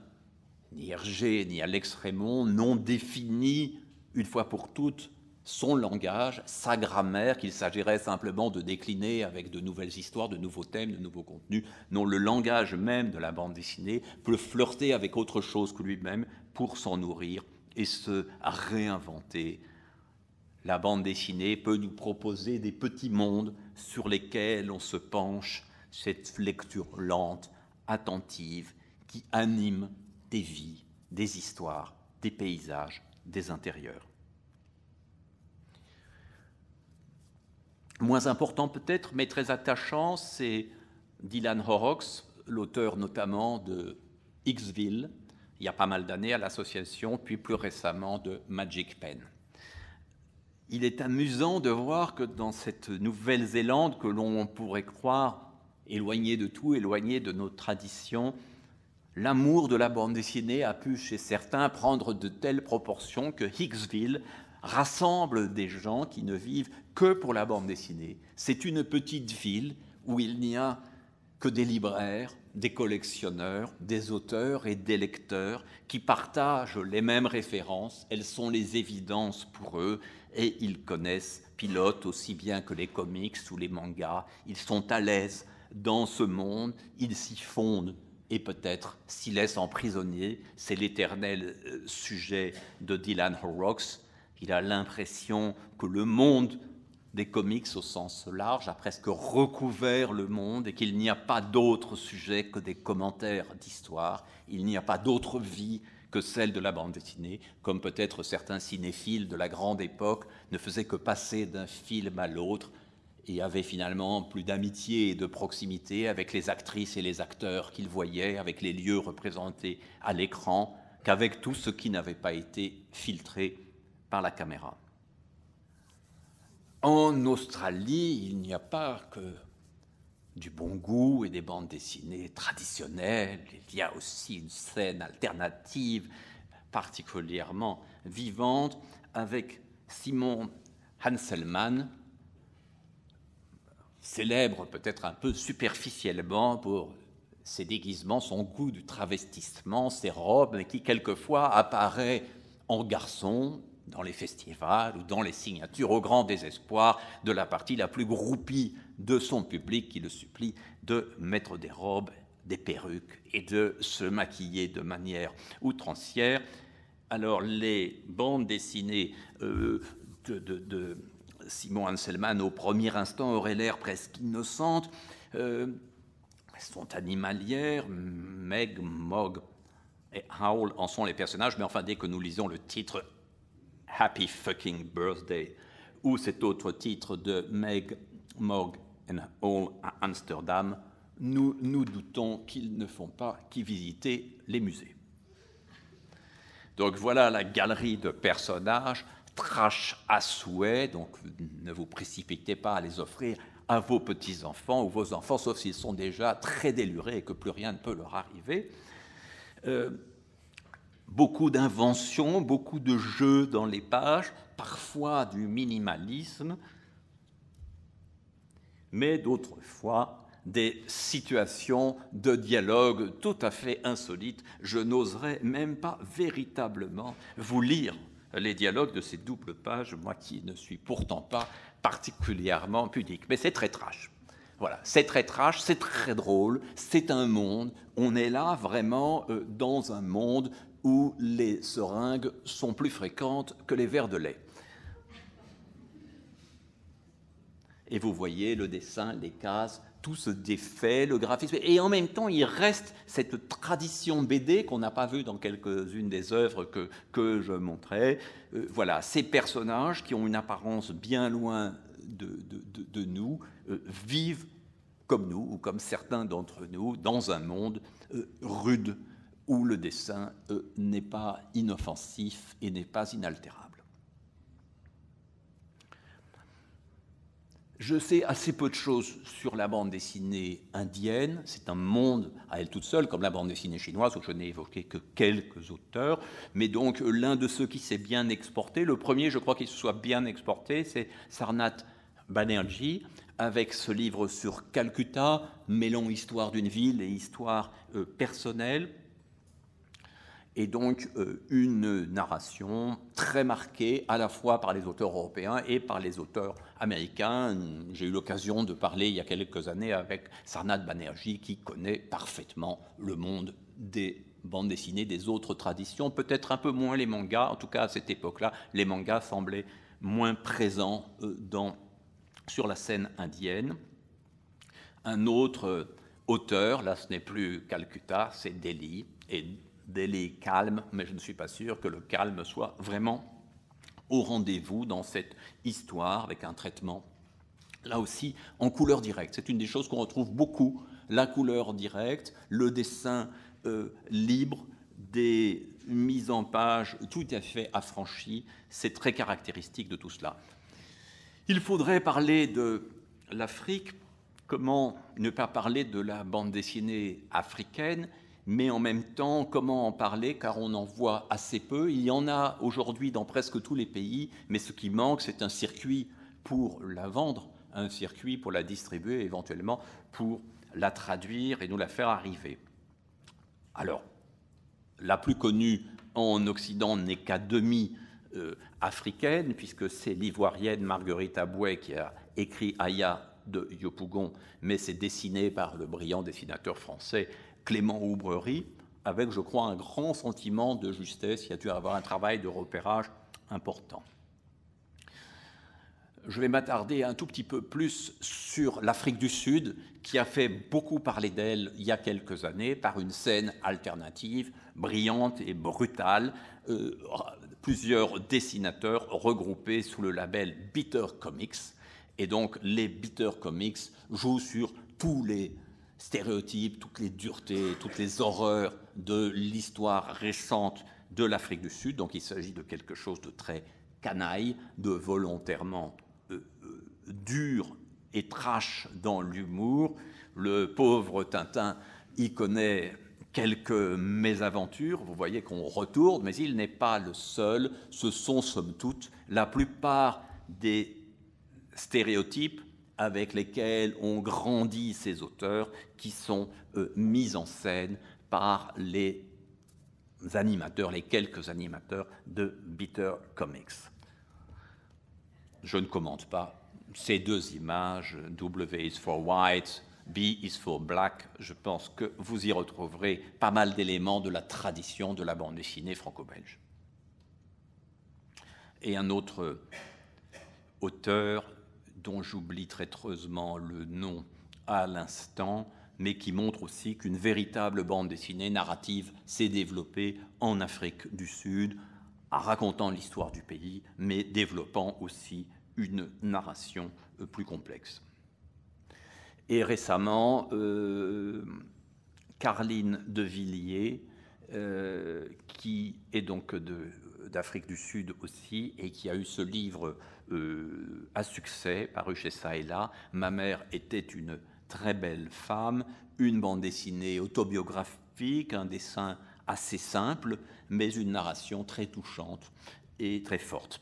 ni Hergé, ni Alex Raymond n'ont défini une fois pour toutes son langage, sa grammaire, qu'il s'agirait simplement de décliner avec de nouvelles histoires, de nouveaux thèmes, de nouveaux contenus. Non, le langage même de la bande dessinée peut flirter avec autre chose que lui-même pour s'en nourrir et se réinventer. La bande dessinée peut nous proposer des petits mondes sur lesquels on se penche, cette lecture lente, attentive, qui anime des vies, des histoires, des paysages, des intérieurs. moins important peut-être, mais très attachant, c'est Dylan Horrocks, l'auteur notamment de Hicksville », il y a pas mal d'années à l'association, puis plus récemment de Magic Pen. Il est amusant de voir que dans cette Nouvelle-Zélande que l'on pourrait croire éloignée de tout, éloignée de nos traditions, l'amour de la bande dessinée a pu chez certains prendre de telles proportions que Hicksville rassemble des gens qui ne vivent que pour la bande dessinée. C'est une petite ville où il n'y a que des libraires, des collectionneurs, des auteurs et des lecteurs qui partagent les mêmes références, elles sont les évidences pour eux et ils connaissent Pilote aussi bien que les comics ou les mangas, ils sont à l'aise dans ce monde, ils s'y fondent et peut-être s'y laissent emprisonner, c'est l'éternel euh, sujet de Dylan Horrocks, il a l'impression que le monde des comics au sens large a presque recouvert le monde et qu'il n'y a pas d'autre sujet que des commentaires d'histoire, il n'y a pas d'autre vie que celle de la bande dessinée, comme peut-être certains cinéphiles de la grande époque ne faisaient que passer d'un film à l'autre et avaient finalement plus d'amitié et de proximité avec les actrices et les acteurs qu'ils voyaient, avec les lieux représentés à l'écran, qu'avec tout ce qui n'avait pas été filtré la caméra. En Australie, il n'y a pas que du bon goût et des bandes dessinées traditionnelles, il y a aussi une scène alternative particulièrement vivante avec Simon Hanselmann, célèbre peut-être un peu superficiellement pour ses déguisements, son goût du travestissement, ses robes, qui quelquefois apparaît en garçon, dans les festivals ou dans les signatures, au grand désespoir de la partie la plus groupie de son public qui le supplie de mettre des robes, des perruques et de se maquiller de manière outrancière. Alors les bandes dessinées euh, de, Simon Hanselman au premier instant auraient l'air presque innocentes. Euh, elles sont animalières, Meg, Mog et Howl en sont les personnages, mais enfin dès que nous lisons le titre Happy Fucking Birthday ou cet autre titre de Meg Morg and all à Amsterdam, nous nous doutons qu'ils ne font pas qu'y visiter les musées. Donc voilà la galerie de personnages, trash à souhait, donc ne vous précipitez pas à les offrir à vos petits-enfants ou vos enfants, sauf s'ils sont déjà très délurés et que plus rien ne peut leur arriver. Euh, beaucoup d'inventions, beaucoup de jeux dans les pages, parfois du minimalisme, mais d'autres fois des situations de dialogue tout à fait insolites. Je n'oserais même pas véritablement vous lire les dialogues de ces doubles pages, moi qui ne suis pourtant pas particulièrement pudique. Mais c'est très trash. Voilà, c'est très trash, c'est très drôle, c'est un monde. On est là vraiment euh, dans un monde où les seringues sont plus fréquentes que les verres de lait. Et vous voyez le dessin, les cases, tout se défait, le graphisme. Et en même temps, il reste cette tradition BD qu'on n'a pas vue dans quelques-unes des œuvres que, je montrais. Euh, voilà, ces personnages qui ont une apparence bien loin de, nous euh, vivent comme nous, ou comme certains d'entre nous, dans un monde euh, rude où le dessin euh, n'est pas inoffensif et n'est pas inaltérable. Je sais assez peu de choses sur la bande dessinée indienne. C'est un monde à elle toute seule, comme la bande dessinée chinoise, où je n'ai évoqué que quelques auteurs. Mais donc, l'un de ceux qui s'est bien exporté, le premier, je crois qu'il se soit bien exporté, c'est Sarnath Banerjee, avec ce livre sur Calcutta, mêlant histoire d'une ville et histoire euh, personnelle et donc euh, une narration très marquée à la fois par les auteurs européens et par les auteurs américains. J'ai eu l'occasion de parler il y a quelques années avec Sarnad Banerjee qui connaît parfaitement le monde des bandes dessinées, des autres traditions, peut-être un peu moins les mangas, en tout cas à cette époque-là, les mangas semblaient moins présents euh, dans, sur la scène indienne. Un autre euh, auteur, là ce n'est plus Calcutta, c'est Delhi, et délai calme, mais je ne suis pas sûr que le calme soit vraiment au rendez-vous dans cette histoire avec un traitement, là aussi, en couleur directe. C'est une des choses qu'on retrouve beaucoup, la couleur directe, le dessin euh, libre, des mises en page tout à fait affranchies, c'est très caractéristique de tout cela. Il faudrait parler de l'Afrique, comment ne pas parler de la bande dessinée africaine mais en même temps, comment en parler car on en voit assez peu. Il y en a aujourd'hui dans presque tous les pays, mais ce qui manque, c'est un circuit pour la vendre, un circuit pour la distribuer, éventuellement pour la traduire et nous la faire arriver. Alors, la plus connue en Occident n'est qu'à demi euh, africaine, puisque c'est l'ivoirienne Marguerite Aboué qui a écrit Aya de Yopougon, mais c'est dessiné par le brillant dessinateur français Clément Aubrerie, avec, je crois, un grand sentiment de justesse. Il a dû avoir un travail de repérage important. Je vais m'attarder un tout petit peu plus sur l'Afrique du Sud, qui a fait beaucoup parler d'elle il y a quelques années par une scène alternative, brillante et brutale. Euh, plusieurs dessinateurs regroupés sous le label Bitter Comics. Et donc, les Bitter Comics jouent sur tous les stéréotypes, toutes les duretés, toutes les horreurs de l'histoire récente de l'Afrique du Sud. Donc il s'agit de quelque chose de très canaille, de volontairement euh, euh, dur et trash dans l'humour. Le pauvre Tintin y connaît quelques mésaventures, vous voyez qu'on retourne, mais il n'est pas le seul, ce sont somme toute la plupart des stéréotypes avec lesquels ont grandi ces auteurs qui sont euh, mis en scène par les animateurs, les quelques animateurs de Bitter Comics. Je ne commente pas ces deux images, W is for white, B is for black. Je pense que vous y retrouverez pas mal d'éléments de la tradition de la bande dessinée franco-belge. Et un autre auteur dont j'oublie traîtreusement le nom à l'instant, mais qui montre aussi qu'une véritable bande dessinée narrative s'est développée en Afrique du Sud, en racontant l'histoire du pays, mais développant aussi une narration euh, plus complexe. Et récemment, Carline euh, de Villiers, euh, qui est donc de d'Afrique du Sud aussi, et qui a eu ce livre euh, à succès, paru chez Saïla, Ma mère était une très belle femme, une bande dessinée autobiographique, un dessin assez simple, mais une narration très touchante et très forte.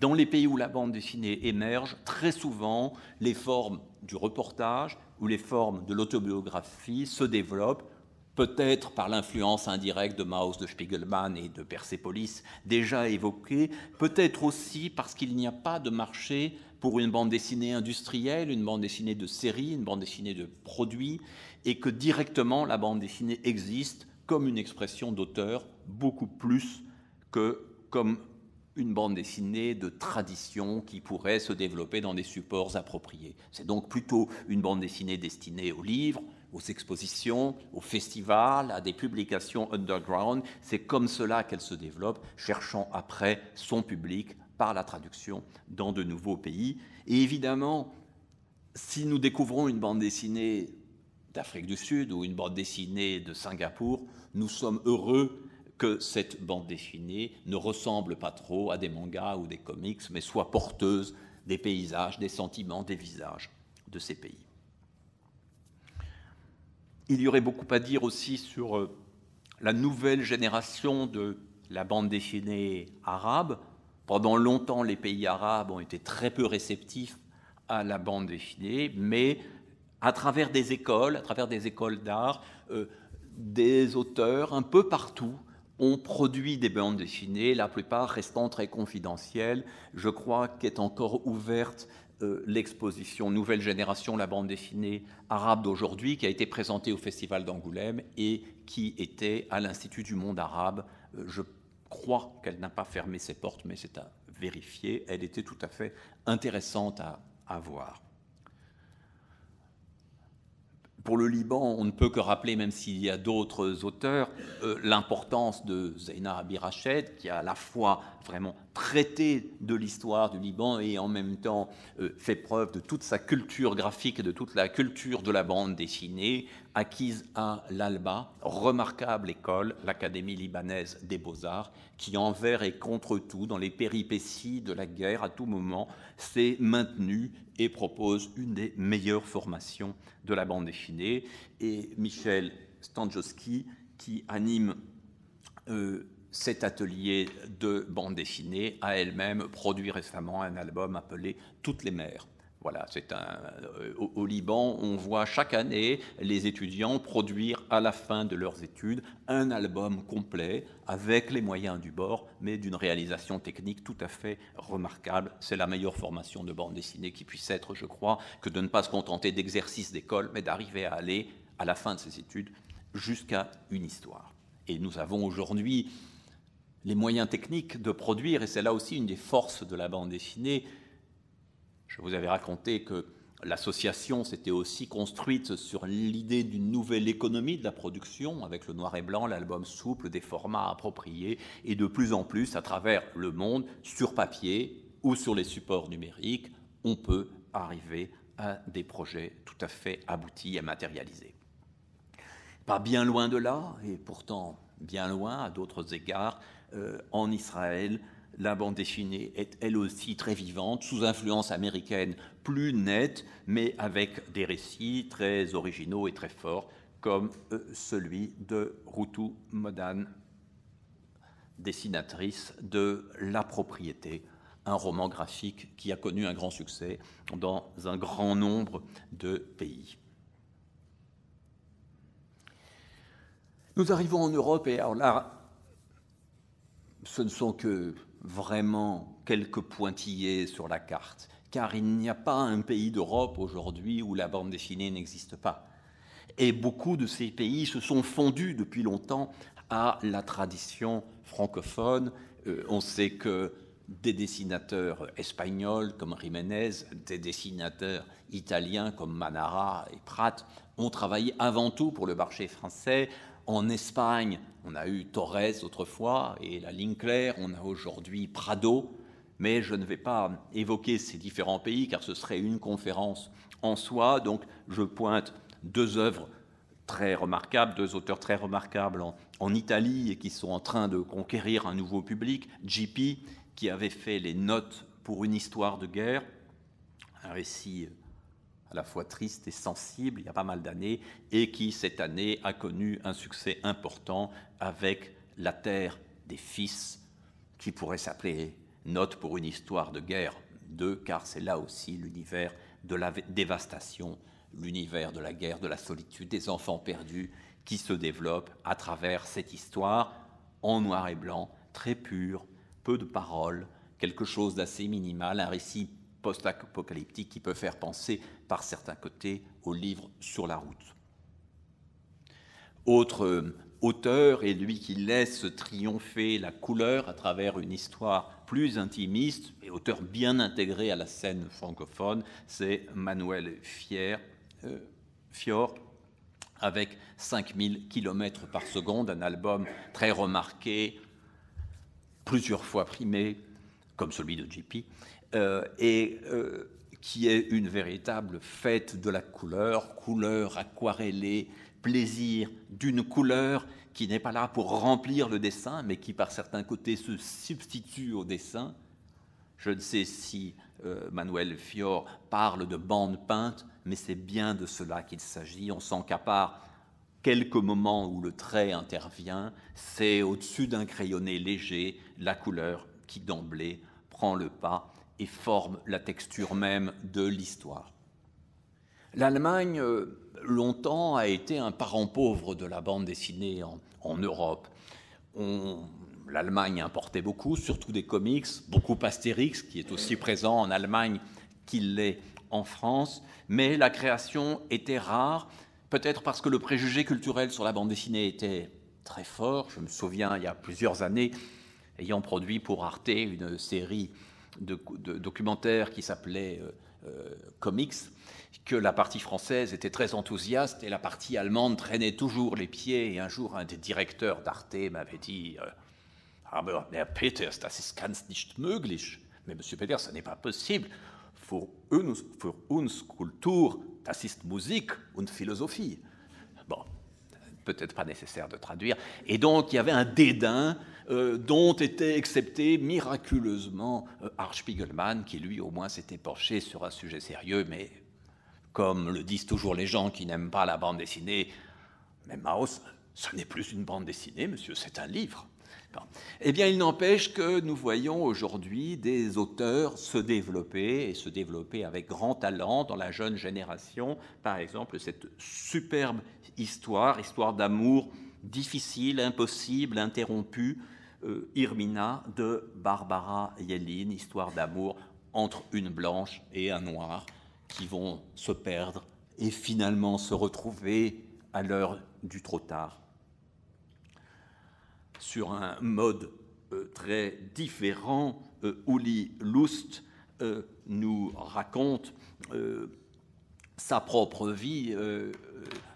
Dans les pays où la bande dessinée émerge, très souvent, les formes du reportage ou les formes de l'autobiographie se développent peut-être par l'influence indirecte de Maus de Spiegelman et de Persepolis, déjà évoquée, peut-être aussi parce qu'il n'y a pas de marché pour une bande dessinée industrielle, une bande dessinée de série, une bande dessinée de produits, et que directement la bande dessinée existe comme une expression d'auteur, beaucoup plus que comme une bande dessinée de tradition qui pourrait se développer dans des supports appropriés. C'est donc plutôt une bande dessinée destinée aux livres, aux expositions, aux festivals, à des publications underground. C'est comme cela qu'elle se développe, cherchant après son public par la traduction dans de nouveaux pays. Et évidemment, si nous découvrons une bande dessinée d'Afrique du Sud ou une bande dessinée de Singapour, nous sommes heureux que cette bande dessinée ne ressemble pas trop à des mangas ou des comics, mais soit porteuse des paysages, des sentiments, des visages de ces pays. Il y aurait beaucoup à dire aussi sur euh, la nouvelle génération de la bande dessinée arabe. Pendant longtemps, les pays arabes ont été très peu réceptifs à la bande dessinée, mais à travers des écoles, à travers des écoles d'art, euh, des auteurs un peu partout ont produit des bandes dessinées, la plupart restant très confidentielles. Je crois qu'est encore ouverte euh, l'exposition Nouvelle Génération, la bande dessinée arabe d'aujourd'hui, qui a été présentée au Festival d'Angoulême et qui était à l'Institut du Monde Arabe. Euh, je crois qu'elle n'a pas fermé ses portes, mais c'est à vérifier. Elle était tout à fait intéressante à, voir. Pour le Liban, on ne peut que rappeler, même s'il y a d'autres auteurs, euh, l'importance de Zaina Abi qui a à la fois vraiment traité de l'histoire du Liban et en même temps euh, fait preuve de toute sa culture graphique, de toute la culture de la bande dessinée, acquise à l'ALBA, remarquable école, l'Académie libanaise des beaux-arts, qui envers et contre tout, dans les péripéties de la guerre à tout moment, s'est maintenue et propose une des meilleures formations de la bande dessinée. Et Michel Stanjowski, qui anime... Euh, cet atelier de bande dessinée a elle-même produit récemment un album appelé Toutes les mères. Voilà, c'est un. Euh, au, au, Liban, on voit chaque année les étudiants produire à la fin de leurs études un album complet avec les moyens du bord, mais d'une réalisation technique tout à fait remarquable. C'est la meilleure formation de bande dessinée qui puisse être, je crois, que de ne pas se contenter d'exercices d'école, mais d'arriver à aller à la fin de ses études jusqu'à une histoire. Et nous avons aujourd'hui les moyens techniques de produire, et c'est là aussi une des forces de la bande dessinée. Je vous avais raconté que l'association s'était aussi construite sur l'idée d'une nouvelle économie de la production, avec le noir et blanc, l'album souple, des formats appropriés, et de plus en plus, à travers le monde, sur papier ou sur les supports numériques, on peut arriver à des projets tout à fait aboutis et matérialisés. Pas bien loin de là, et pourtant bien loin à d'autres égards, euh, en Israël, la bande dessinée est elle aussi très vivante, sous influence américaine plus nette, mais avec des récits très originaux et très forts, comme euh, celui de Rutu Modan, dessinatrice de La propriété, un roman graphique qui a connu un grand succès dans un grand nombre de pays. Nous arrivons en Europe, et alors là, ce ne sont que vraiment quelques pointillés sur la carte, car il n'y a pas un pays d'Europe aujourd'hui où la bande dessinée n'existe pas. Et beaucoup de ces pays se sont fondus depuis longtemps à la tradition francophone. Euh, on sait que des dessinateurs espagnols comme Jiménez, des dessinateurs italiens comme Manara et Prat ont travaillé avant tout pour le marché français. En Espagne, on a eu Torres autrefois et la ligne claire, on a aujourd'hui Prado, mais je ne vais pas évoquer ces différents pays car ce serait une conférence en soi, donc je pointe deux œuvres très remarquables, deux auteurs très remarquables en, Italie et qui sont en train de conquérir un nouveau public, JP qui avait fait les notes pour une histoire de guerre, un récit à la fois triste et sensible il y a pas mal d'années, et qui, cette année, a connu un succès important avec La Terre des Fils, qui pourrait s'appeler Note pour une histoire de guerre 2, car c'est là aussi l'univers de la dévastation, l'univers de la guerre, de la solitude, des enfants perdus, qui se développe à travers cette histoire en noir et blanc, très pur, peu de paroles, quelque chose d'assez minimal, un récit post-apocalyptique qui peut faire penser par certains côtés au livre Sur la route. Autre euh, auteur et lui qui laisse triompher la couleur à travers une histoire plus intimiste et auteur bien intégré à la scène francophone, c'est Manuel Fier, euh, Fior avec 5000 km par seconde, un album très remarqué, plusieurs fois primé, comme celui de JP, euh, et euh, qui est une véritable fête de la couleur, couleur aquarellée, plaisir d'une couleur qui n'est pas là pour remplir le dessin, mais qui par certains côtés se substitue au dessin. Je ne sais si euh, Manuel Fior parle de bande peinte, mais c'est bien de cela qu'il s'agit. On sent qu'à part quelques moments où le trait intervient, c'est au-dessus d'un crayonné léger la couleur qui d'emblée prend le pas et forme la texture même de l'histoire. L'Allemagne, euh, longtemps, a été un parent pauvre de la bande dessinée en, en Europe. L'Allemagne importait beaucoup, surtout des comics, beaucoup Astérix, qui est aussi présent en Allemagne qu'il l'est en France, mais la création était rare, peut-être parce que le préjugé culturel sur la bande dessinée était très fort. Je me souviens, il y a plusieurs années, ayant produit pour Arte une série de, documentaire qui s'appelait euh, euh, Comics, que la partie française était très enthousiaste et la partie allemande traînait toujours les pieds. Et un jour, un des directeurs d'Arte m'avait dit Herr Peters, das ist ganz nicht möglich. Mais Monsieur Peters, ce n'est pas possible. Pour uns, culture uns Kultur, das ist Musik und Philosophie peut-être pas nécessaire de traduire, et donc il y avait un dédain euh, dont était excepté miraculeusement euh, arch qui lui au moins s'était penché sur un sujet sérieux, mais comme le disent toujours les gens qui n'aiment pas la bande dessinée, même Maus, ce n'est plus une bande dessinée, monsieur, c'est un livre. Eh bien, il n'empêche que nous voyons aujourd'hui des auteurs se développer et se développer avec grand talent dans la jeune génération. Par exemple, cette superbe histoire, histoire d'amour difficile, impossible, interrompue, euh, Irmina de Barbara Yelin, histoire d'amour entre une blanche et un noir qui vont se perdre et finalement se retrouver à l'heure du trop tard sur un mode euh, très différent. Euh, Uli Lust euh, nous raconte sa propre vie,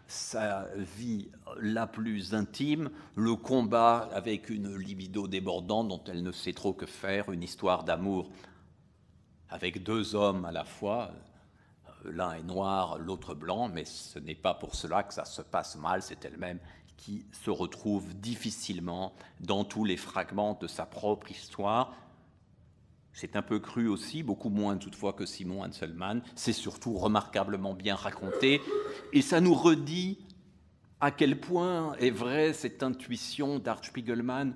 sa vie la plus intime, le combat avec une libido débordante dont elle ne sait trop que faire, une histoire d'amour avec deux hommes à la fois. L'un est noir, l'autre blanc, mais ce n'est pas pour cela que ça se passe mal, c'est elle-même qui se retrouve difficilement dans tous les fragments de sa propre histoire. C'est un peu cru aussi, beaucoup moins toutefois que Simon Hanselman. C'est surtout remarquablement bien raconté. Et ça nous redit à quel point est vraie cette intuition d'Art Spiegelman,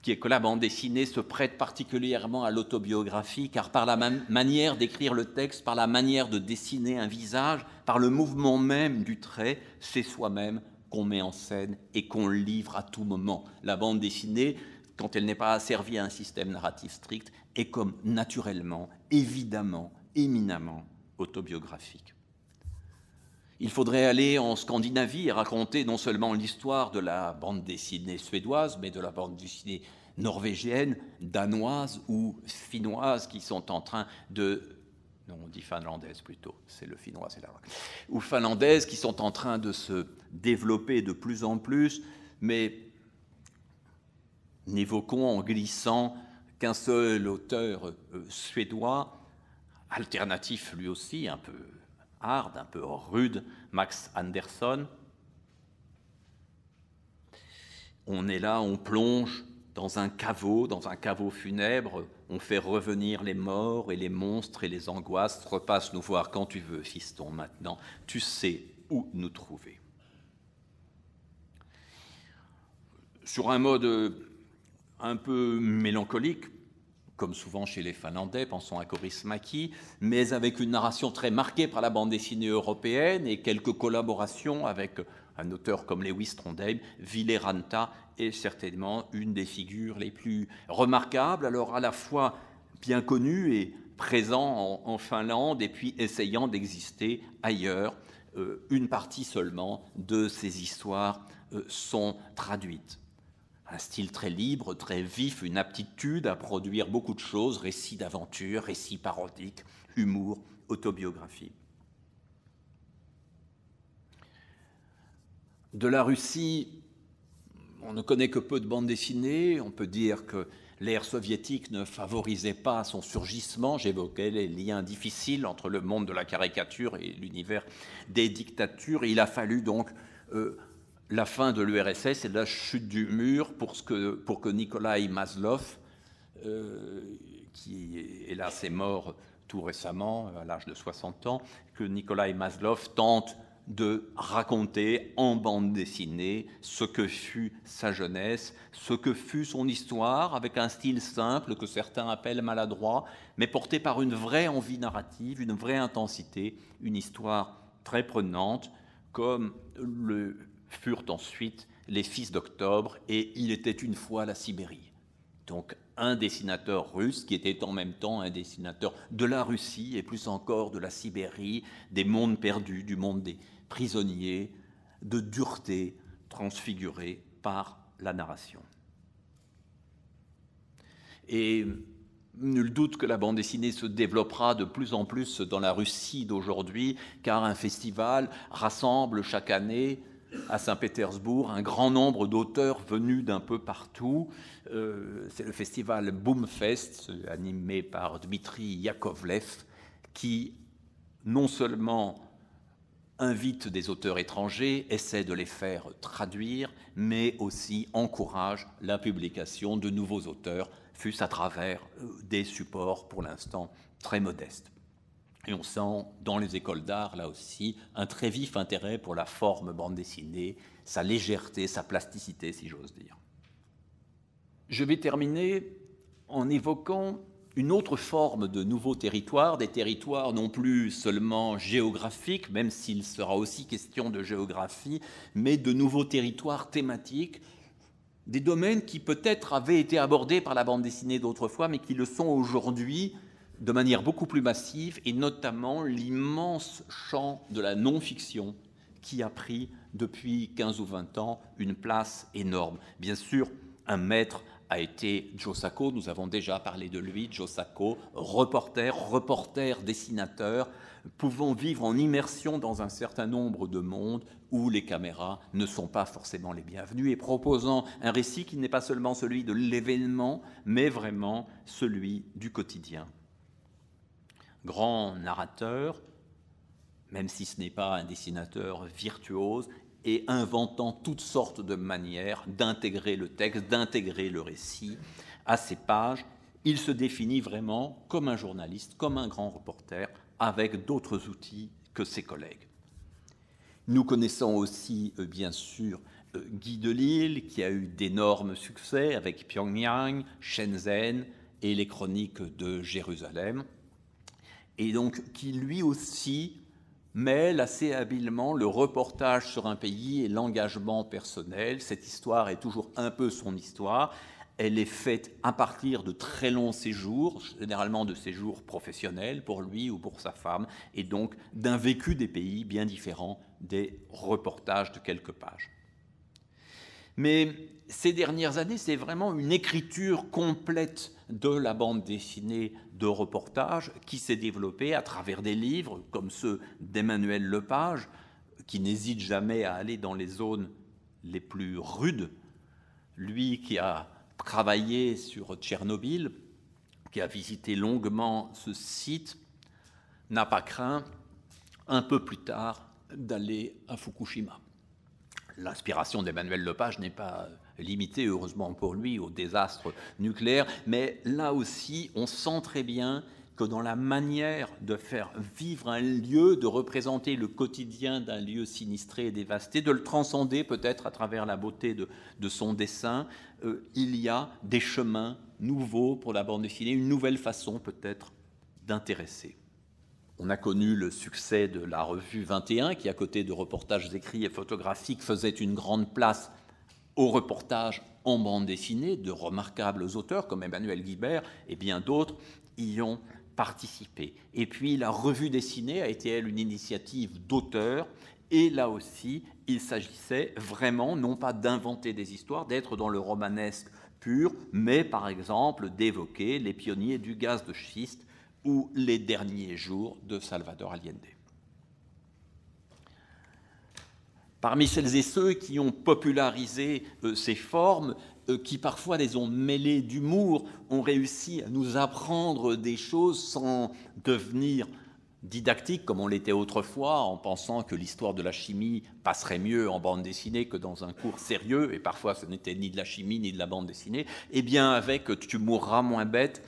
qui est que la bande dessinée se prête particulièrement à l'autobiographie, car par la manière d'écrire le texte, par la manière de dessiner un visage, par le mouvement même du trait, c'est soi-même qu'on met en scène et qu'on livre à tout moment. La bande dessinée, quand elle n'est pas asservie à un système narratif strict, est comme naturellement, évidemment, éminemment autobiographique. Il faudrait aller en Scandinavie et raconter non seulement l'histoire de la bande dessinée suédoise, mais de la bande dessinée norvégienne, danoise ou finnoise qui sont en train de non, on dit finlandaise plutôt, c'est le finnois, c'est la ou finlandaise qui sont en train de se développé de plus en plus, mais n'évoquons en glissant qu'un seul auteur euh, suédois, alternatif lui aussi, un peu hard, un peu rude, Max Anderson. On est là, on plonge dans un caveau, dans un caveau funèbre, on fait revenir les morts et les monstres et les angoisses, repasse nous voir quand tu veux, fiston, maintenant, tu sais où nous trouver. sur un mode euh, un peu mélancolique, comme souvent chez les Finlandais, pensons à Coris Maki, mais avec une narration très marquée par la bande dessinée européenne et quelques collaborations avec un auteur comme Lewis Trondheim, Ville est certainement une des figures les plus remarquables, alors à la fois bien connue et présent en, Finlande et puis essayant d'exister ailleurs. Euh, une partie seulement de ces histoires euh, sont traduites. Un style très libre, très vif, une aptitude à produire beaucoup de choses, récits d'aventure, récits parodiques, humour, autobiographie. De la Russie, on ne connaît que peu de bandes dessinées. On peut dire que l'ère soviétique ne favorisait pas son surgissement. J'évoquais les liens difficiles entre le monde de la caricature et l'univers des dictatures. il a fallu donc euh, la fin de l'URSS et la chute du mur pour, ce que, pour que Nikolai Maslov, euh, qui là, est mort tout récemment, à l'âge de 60 ans, que Nikolai Maslov tente de raconter en bande dessinée ce que fut sa jeunesse, ce que fut son histoire, avec un style simple que certains appellent maladroit, mais porté par une vraie envie narrative, une vraie intensité, une histoire très prenante, comme le furent ensuite les fils d'octobre et il était une fois la Sibérie. Donc un dessinateur russe qui était en même temps un dessinateur de la Russie et plus encore de la Sibérie, des mondes perdus, du monde des prisonniers, de dureté transfigurée par la narration. Et Nul doute que la bande dessinée se développera de plus en plus dans la Russie d'aujourd'hui, car un festival rassemble chaque année à Saint-Pétersbourg, un grand nombre d'auteurs venus d'un peu partout. Euh, c'est le festival Boomfest, animé par Dmitri Yakovlev, qui non seulement invite des auteurs étrangers, essaie de les faire traduire, mais aussi encourage la publication de nouveaux auteurs, fût-ce à travers euh, des supports pour l'instant très modestes. Et on sent dans les écoles d'art, là aussi, un très vif intérêt pour la forme bande dessinée, sa légèreté, sa plasticité, si j'ose dire. Je vais terminer en évoquant une autre forme de nouveaux territoires, des territoires non plus seulement géographiques, même s'il sera aussi question de géographie, mais de nouveaux territoires thématiques, des domaines qui peut-être avaient été abordés par la bande dessinée d'autrefois, mais qui le sont aujourd'hui de manière beaucoup plus massive, et notamment l'immense champ de la non-fiction qui a pris depuis 15 ou 20 ans une place énorme. Bien sûr, un maître a été Josako, nous avons déjà parlé de lui, Josako, reporter, reporter, dessinateur, pouvant vivre en immersion dans un certain nombre de mondes où les caméras ne sont pas forcément les bienvenues et proposant un récit qui n'est pas seulement celui de l'événement, mais vraiment celui du quotidien grand narrateur, même si ce n'est pas un dessinateur virtuose, et inventant toutes sortes de manières d'intégrer le texte, d'intégrer le récit à ses pages. Il se définit vraiment comme un journaliste, comme un grand reporter, avec d'autres outils que ses collègues. Nous connaissons aussi, euh, bien sûr, euh, Guy Delisle, qui a eu d'énormes succès avec Pyongyang, Shenzhen et les chroniques de Jérusalem et donc qui lui aussi mêle assez habilement le reportage sur un pays et l'engagement personnel. Cette histoire est toujours un peu son histoire. Elle est faite à partir de très longs séjours, généralement de séjours professionnels pour lui ou pour sa femme, et donc d'un vécu des pays bien différent des reportages de quelques pages. Mais ces dernières années, c'est vraiment une écriture complète de la bande dessinée de reportage qui s'est développée à travers des livres comme ceux d'Emmanuel Lepage, qui n'hésite jamais à aller dans les zones les plus rudes. Lui qui a travaillé sur Tchernobyl, qui a visité longuement ce site, n'a pas craint, un peu plus tard, d'aller à Fukushima. L'inspiration d'Emmanuel Lepage n'est pas limitée, heureusement pour lui, au désastre nucléaire, mais là aussi, on sent très bien que dans la manière de faire vivre un lieu, de représenter le quotidien d'un lieu sinistré et dévasté, de le transcender peut-être à travers la beauté de, son dessin, euh, il y a des chemins nouveaux pour la bande dessinée, une nouvelle façon peut-être d'intéresser. On a connu le succès de la revue 21, qui, à côté de reportages écrits et photographiques, faisait une grande place aux reportages en bande dessinée de remarquables auteurs comme Emmanuel Guibert et bien d'autres y ont participé. Et puis la revue dessinée a été, elle, une initiative d'auteurs. Et là aussi, il s'agissait vraiment non pas d'inventer des histoires, d'être dans le romanesque pur, mais par exemple d'évoquer les pionniers du gaz de schiste ou Les derniers jours de Salvador Allende. Parmi celles et ceux qui ont popularisé euh, ces formes, euh, qui parfois les ont mêlées d'humour, ont réussi à nous apprendre des choses sans devenir didactiques, comme on l'était autrefois, en pensant que l'histoire de la chimie passerait mieux en bande dessinée que dans un cours sérieux, et parfois ce n'était ni de la chimie ni de la bande dessinée, eh bien avec Tu mourras moins bête,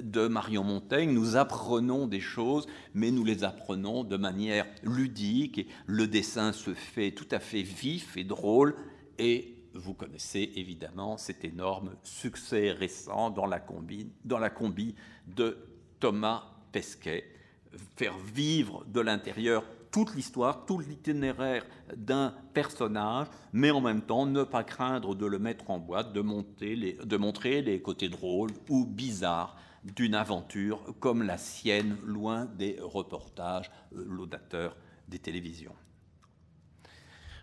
de Marion Montaigne, nous apprenons des choses, mais nous les apprenons de manière ludique. le dessin se fait tout à fait vif et drôle, et vous connaissez évidemment cet énorme succès récent dans la combi, de Thomas Pesquet. Faire vivre de l'intérieur toute l'histoire, tout l'itinéraire d'un personnage, mais en même temps ne pas craindre de le mettre en boîte, de montrer les côtés drôles ou bizarres d'une aventure comme la sienne, loin des reportages euh, laudateurs des télévisions.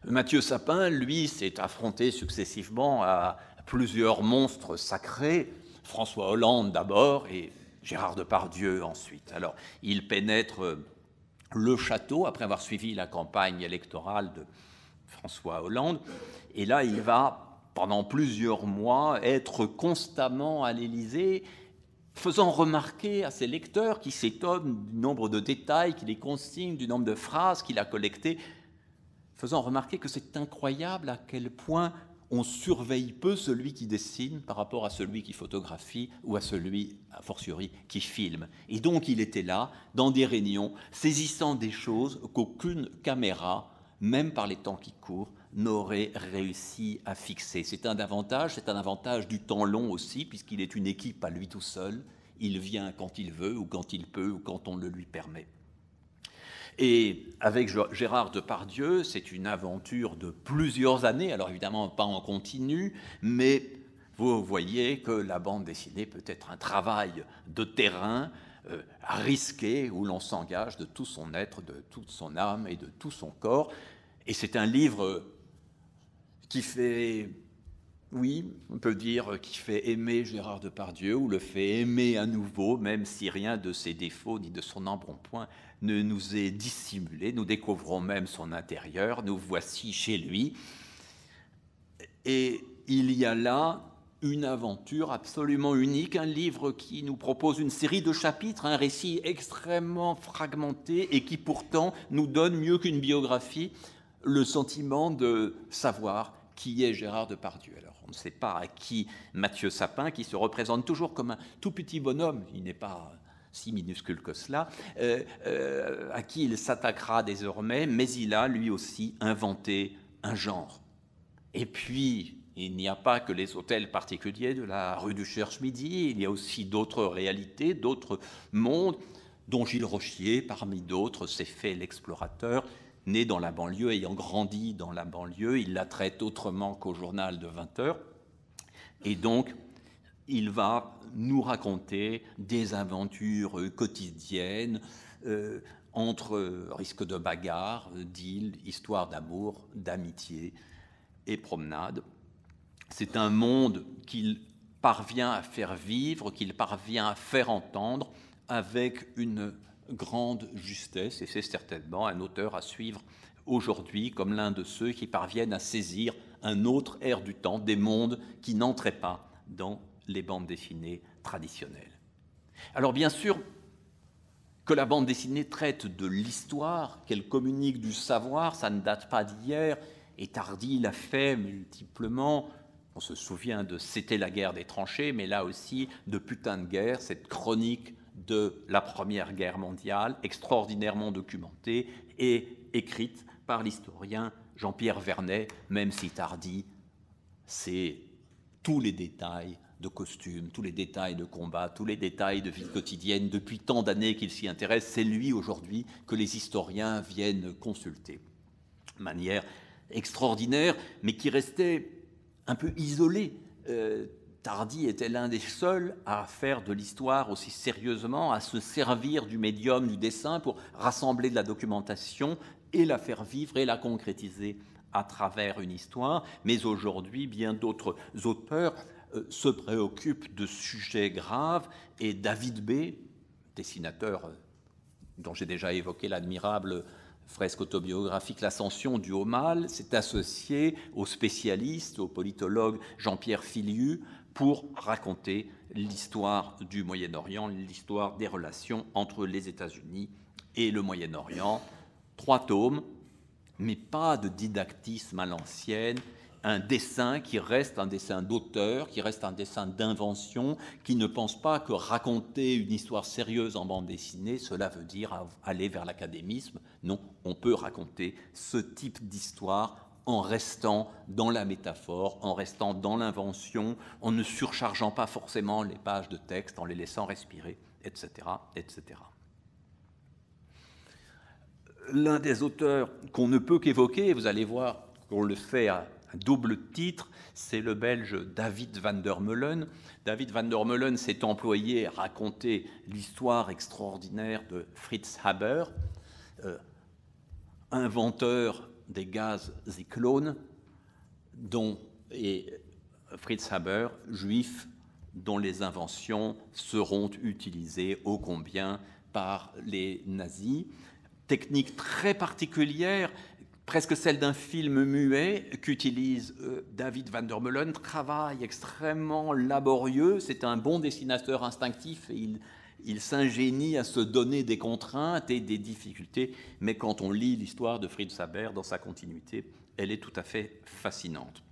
Mathieu Sapin, lui, s'est affronté successivement à plusieurs monstres sacrés, François Hollande d'abord et Gérard Depardieu ensuite. Alors, il pénètre euh, le château après avoir suivi la campagne électorale de François Hollande, et là, il va pendant plusieurs mois être constamment à l'Élysée faisant remarquer à ses lecteurs qui s'étonnent du nombre de détails, qu'il les consigne, du nombre de phrases qu'il a collectées, faisant remarquer que c'est incroyable à quel point on surveille peu celui qui dessine par rapport à celui qui photographie ou à celui, a fortiori, qui filme. Et donc il était là, dans des réunions, saisissant des choses qu'aucune caméra, même par les temps qui courent, n'aurait réussi à fixer. C'est un avantage, c'est un avantage du temps long aussi, puisqu'il est une équipe à lui tout seul. Il vient quand il veut, ou quand il peut, ou quand on le lui permet. Et avec Gérard Depardieu, c'est une aventure de plusieurs années, alors évidemment pas en continu, mais vous voyez que la bande dessinée peut être un travail de terrain à euh, risqué où l'on s'engage de tout son être, de toute son âme et de tout son corps. Et c'est un livre qui fait, oui, on peut dire, qui fait aimer Gérard Depardieu ou le fait aimer à nouveau, même si rien de ses défauts ni de son embonpoint ne nous est dissimulé. Nous découvrons même son intérieur, nous voici chez lui. Et il y a là une aventure absolument unique, un livre qui nous propose une série de chapitres, un récit extrêmement fragmenté et qui pourtant nous donne mieux qu'une biographie le sentiment de savoir qui est Gérard Depardieu. Alors, on ne sait pas à qui Mathieu Sapin, qui se représente toujours comme un tout petit bonhomme, il n'est pas si minuscule que cela, euh, euh, à qui il s'attaquera désormais, mais il a lui aussi inventé un genre. Et puis, il n'y a pas que les hôtels particuliers de la rue du Cherche-Midi, il y a aussi d'autres réalités, d'autres mondes, dont Gilles Rochier, parmi d'autres, s'est fait l'explorateur, né dans la banlieue, ayant grandi dans la banlieue, il la traite autrement qu'au journal de 20 heures. Et donc, il va nous raconter des aventures quotidiennes euh, entre risques de bagarre, deal, histoire d'amour, d'amitié et promenade. C'est un monde qu'il parvient à faire vivre, qu'il parvient à faire entendre avec une grande justesse, et c'est certainement un auteur à suivre aujourd'hui comme l'un de ceux qui parviennent à saisir un autre air du temps, des mondes qui n'entraient pas dans les bandes dessinées traditionnelles. Alors bien sûr, que la bande dessinée traite de l'histoire, qu'elle communique du savoir, ça ne date pas d'hier, et Tardy l'a fait multiplement. On se souvient de C'était la guerre des tranchées, mais là aussi de Putain de guerre, cette chronique de la Première Guerre mondiale, extraordinairement documentée et écrite par l'historien Jean-Pierre Vernet, même si tardi, c'est tous les détails de costumes, tous les détails de combat, tous les détails de vie quotidienne, depuis tant d'années qu'il s'y intéresse, c'est lui aujourd'hui que les historiens viennent consulter. Manière extraordinaire, mais qui restait un peu isolée. Euh, Tardy était l'un des seuls à faire de l'histoire aussi sérieusement, à se servir du médium du dessin pour rassembler de la documentation et la faire vivre et la concrétiser à travers une histoire. Mais aujourd'hui, bien d'autres auteurs euh, se préoccupent de sujets graves et David B., dessinateur euh, dont j'ai déjà évoqué l'admirable fresque autobiographique L'ascension du haut mal s'est associé au spécialiste, au politologue Jean-Pierre Filiu, pour raconter l'histoire du Moyen-Orient, l'histoire des relations entre les États-Unis et le Moyen-Orient. Trois tomes, mais pas de didactisme à l'ancienne, un dessin qui reste un dessin d'auteur, qui reste un dessin d'invention, qui ne pense pas que raconter une histoire sérieuse en bande dessinée, cela veut dire aller vers l'académisme. Non, on peut raconter ce type d'histoire en restant dans la métaphore, en restant dans l'invention, en ne surchargeant pas forcément les pages de texte, en les laissant respirer, etc. etc. L'un des auteurs qu'on ne peut qu'évoquer, vous allez voir qu'on le fait à un double titre, c'est le Belge David van der Meulen. David van der Meulen s'est employé à raconter l'histoire extraordinaire de Fritz Haber, euh, inventeur des gaz clones, dont Fritz Haber, juif, dont les inventions seront utilisées ô combien par les nazis. Technique très particulière, presque celle d'un film muet qu'utilise euh, David van der Meulen. Travail extrêmement laborieux, c'est un bon dessinateur instinctif et il il s'ingénie à se donner des contraintes et des difficultés, mais quand on lit l'histoire de Fritz Haber dans sa continuité, elle est tout à fait fascinante.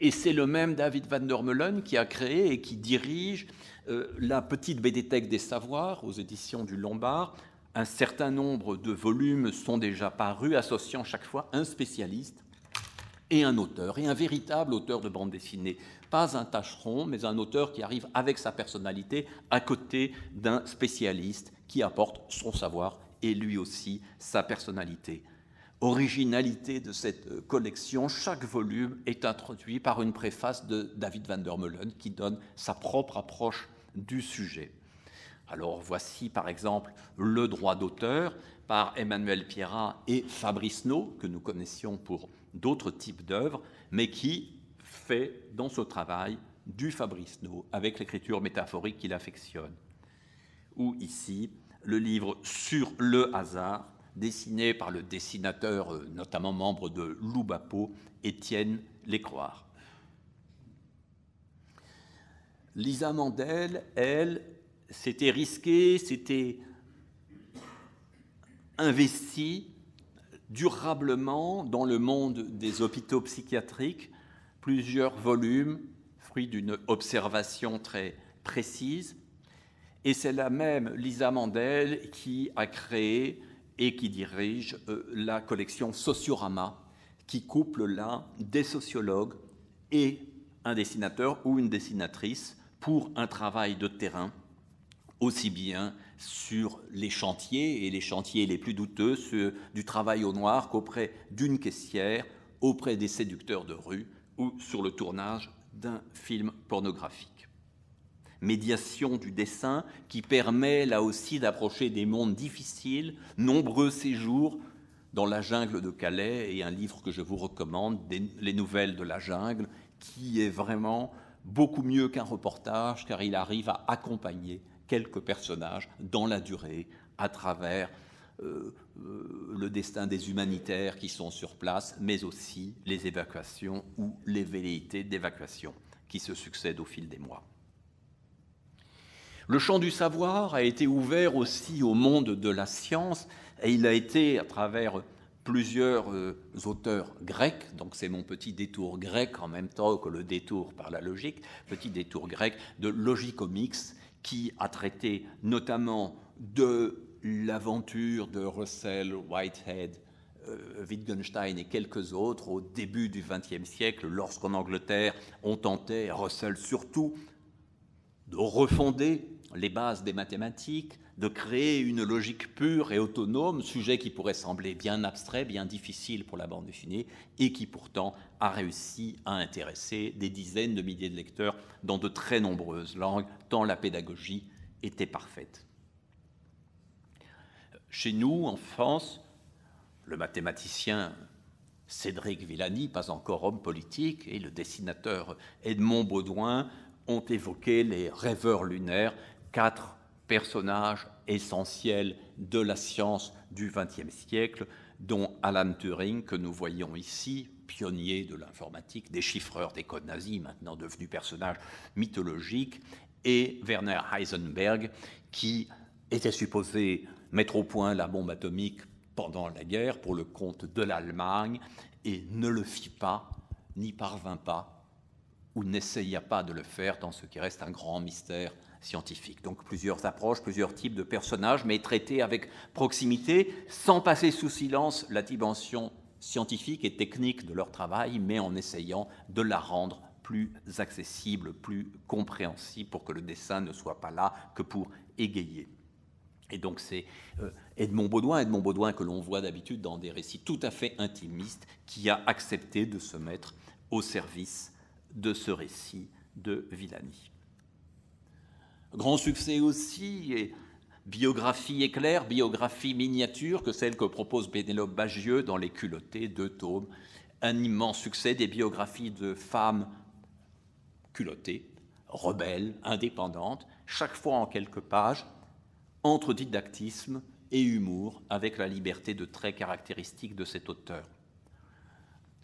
Et c'est le même David van der qui a créé et qui dirige euh, la petite bédéthèque des savoirs aux éditions du Lombard. Un certain nombre de volumes sont déjà parus, associant chaque fois un spécialiste et un auteur, et un véritable auteur de bande dessinée. Pas un tâcheron, mais un auteur qui arrive avec sa personnalité à côté d'un spécialiste qui apporte son savoir et lui aussi sa personnalité. Originalité de cette euh, collection, chaque volume est introduit par une préface de David van der qui donne sa propre approche du sujet. Alors voici par exemple Le droit d'auteur par Emmanuel Pierrat et Fabrice No, que nous connaissions pour d'autres types d'œuvres, mais qui fait dans ce travail du Fabrice avec l'écriture métaphorique qu'il affectionne. Ou ici, le livre Sur le hasard, dessiné par le dessinateur, euh, notamment membre de Loubapo, Étienne Lécroire. Lisa Mandel, elle, s'était risquée, s'était investie durablement dans le monde des hôpitaux psychiatriques plusieurs volumes, fruit d'une observation très précise. Et c'est la même Lisa Mandel qui a créé et qui dirige euh, la collection Sociorama, qui couple là des sociologues et un dessinateur ou une dessinatrice pour un travail de terrain, aussi bien sur les chantiers, et les chantiers les plus douteux, ceux du travail au noir qu'auprès d'une caissière, auprès des séducteurs de rue ou sur le tournage d'un film pornographique. Médiation du dessin qui permet là aussi d'approcher des mondes difficiles, nombreux séjours dans la jungle de Calais et un livre que je vous recommande, Les Nouvelles de la Jungle, qui est vraiment beaucoup mieux qu'un reportage car il arrive à accompagner quelques personnages dans la durée, à travers euh, euh, le destin des humanitaires qui sont sur place, mais aussi les évacuations ou les velléités d'évacuation qui se succèdent au fil des mois. Le champ du savoir a été ouvert aussi au monde de la science et il a été, à travers plusieurs euh, auteurs grecs, donc c'est mon petit détour grec en même temps que le détour par la logique, petit détour grec de logicomix qui a traité notamment de l'aventure de Russell, Whitehead, euh, Wittgenstein et quelques autres au début du XXe siècle, lorsqu'en Angleterre, on tentait, Russell surtout, de refonder les bases des mathématiques, de créer une logique pure et autonome, sujet qui pourrait sembler bien abstrait, bien difficile pour la bande dessinée, et qui pourtant a réussi à intéresser des dizaines de milliers de lecteurs dans de très nombreuses langues, tant la pédagogie était parfaite. Chez nous, en France, le mathématicien Cédric Villani, pas encore homme politique, et le dessinateur Edmond Baudouin ont évoqué les rêveurs lunaires, quatre personnages essentiels de la science du XXe siècle, dont Alan Turing, que nous voyons ici, pionnier de l'informatique, déchiffreur des codes nazis, maintenant devenu personnage mythologique, et Werner Heisenberg, qui était supposé mettre au point la bombe atomique pendant la guerre pour le compte de l'Allemagne et ne le fit pas, n'y parvint pas, ou n'essaya pas de le faire dans ce qui reste un grand mystère scientifique. Donc plusieurs approches, plusieurs types de personnages, mais traités avec proximité, sans passer sous silence la dimension scientifique et technique de leur travail, mais en essayant de la rendre plus accessible, plus compréhensible, pour que le dessin ne soit pas là que pour égayer. Et donc c'est euh, Edmond Baudouin, Edmond Baudouin que l'on voit d'habitude dans des récits tout à fait intimistes, qui a accepté de se mettre au service de ce récit de Villani. Grand succès aussi, biographie éclair, biographie miniature que celle que propose Bénélope Bagieux dans Les culottés, deux tomes. Un immense succès des biographies de femmes culottée, rebelle, indépendante, chaque fois en quelques pages, entre didactisme et humour, avec la liberté de trait caractéristique de cet auteur.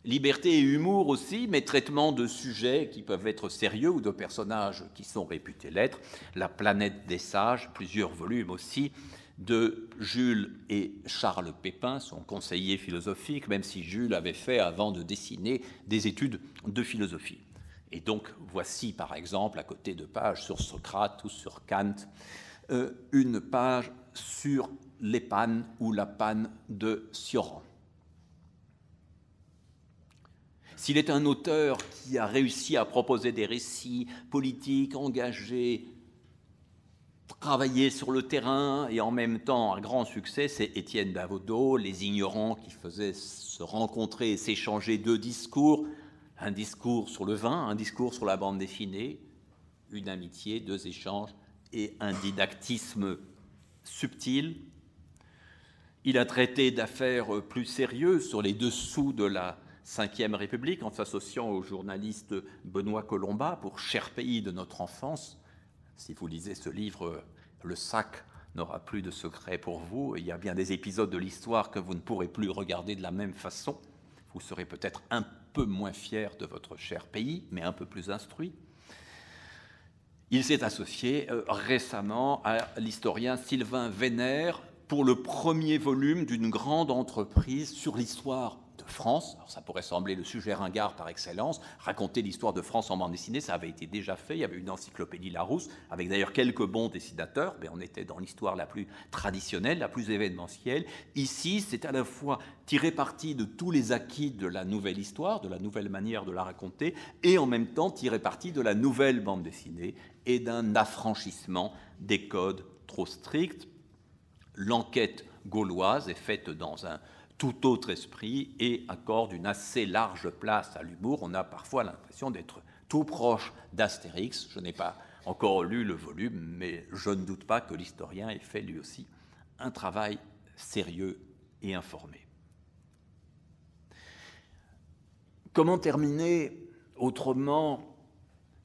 Liberté et humour aussi, mais traitement de sujets qui peuvent être sérieux ou de personnages qui sont réputés l'être. La planète des sages, plusieurs volumes aussi, de Jules et Charles Pépin, son conseiller philosophique, même si Jules avait fait, avant de dessiner, des études de philosophie. Et donc, voici par exemple, à côté de pages sur Socrate ou sur Kant, euh, une page sur les pannes ou la panne de Sioran. S'il est un auteur qui a réussi à proposer des récits politiques, engagés, travaillés sur le terrain et en même temps un grand succès, c'est Étienne Davodo, Les ignorants qui faisaient se rencontrer et s'échanger deux discours, un discours sur le vin, un discours sur la bande dessinée, une amitié, deux échanges et un didactisme subtil. Il a traité d'affaires plus sérieuses sur les dessous de la Ve République en s'associant au journaliste Benoît Colomba pour Cher pays de notre enfance. Si vous lisez ce livre, le sac n'aura plus de secret pour vous. Il y a bien des épisodes de l'histoire que vous ne pourrez plus regarder de la même façon. Vous serez peut-être un peu moins fier de votre cher pays, mais un peu plus instruit, il s'est associé euh, récemment à l'historien Sylvain Vénère pour le premier volume d'une grande entreprise sur l'histoire France. ça pourrait sembler le sujet ringard par excellence. Raconter l'histoire de France en bande dessinée, ça avait été déjà fait. Il y avait une encyclopédie Larousse, avec d'ailleurs quelques bons dessinateurs. Mais on était dans l'histoire la plus traditionnelle, la plus événementielle. Ici, c'est à la fois tirer parti de tous les acquis de la nouvelle histoire, de la nouvelle manière de la raconter, et en même temps tirer parti de la nouvelle bande dessinée et d'un affranchissement des codes trop stricts. L'enquête gauloise est faite dans un tout autre esprit et accorde une assez large place à l'humour. On a parfois l'impression d'être tout proche d'Astérix. Je n'ai pas encore lu le volume, mais je ne doute pas que l'historien ait fait lui aussi un travail sérieux et informé. Comment terminer autrement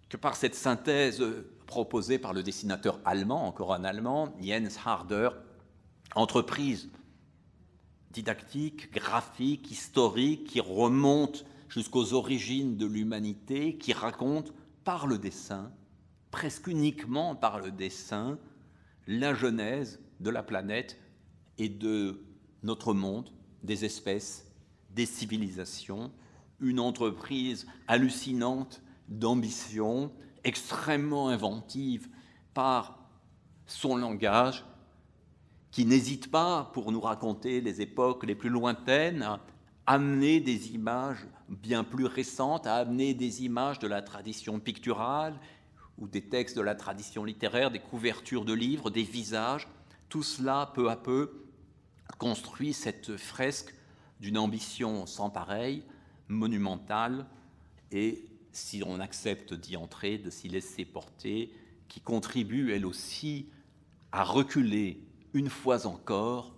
que par cette synthèse proposée par le dessinateur allemand, encore un allemand, Jens Harder, entreprise didactique, graphique, historique, qui remonte jusqu'aux origines de l'humanité, qui raconte par le dessin, presque uniquement par le dessin, la genèse de la planète et de notre monde, des espèces, des civilisations, une entreprise hallucinante d'ambition, extrêmement inventive par son langage qui n'hésite pas, pour nous raconter les époques les plus lointaines, à amener des images bien plus récentes, à amener des images de la tradition picturale ou des textes de la tradition littéraire, des couvertures de livres, des visages. Tout cela, peu à peu, construit cette fresque d'une ambition sans pareille, monumentale, et si on accepte d'y entrer, de s'y laisser porter, qui contribue elle aussi à reculer une fois encore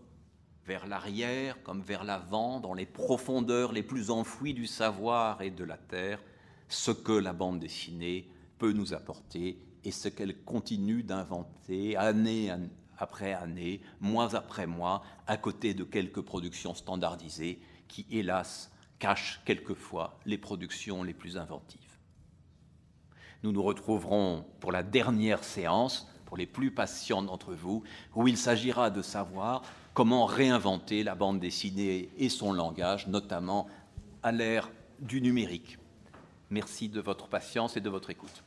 vers l'arrière comme vers l'avant, dans les profondeurs les plus enfouies du savoir et de la terre, ce que la bande dessinée peut nous apporter et ce qu'elle continue d'inventer année après année, mois après mois, à côté de quelques productions standardisées qui, hélas, cachent quelquefois les productions les plus inventives. Nous nous retrouverons pour la dernière séance pour les plus patients d'entre vous, où il s'agira de savoir comment réinventer la bande dessinée et son langage, notamment à l'ère du numérique. Merci de votre patience et de votre écoute.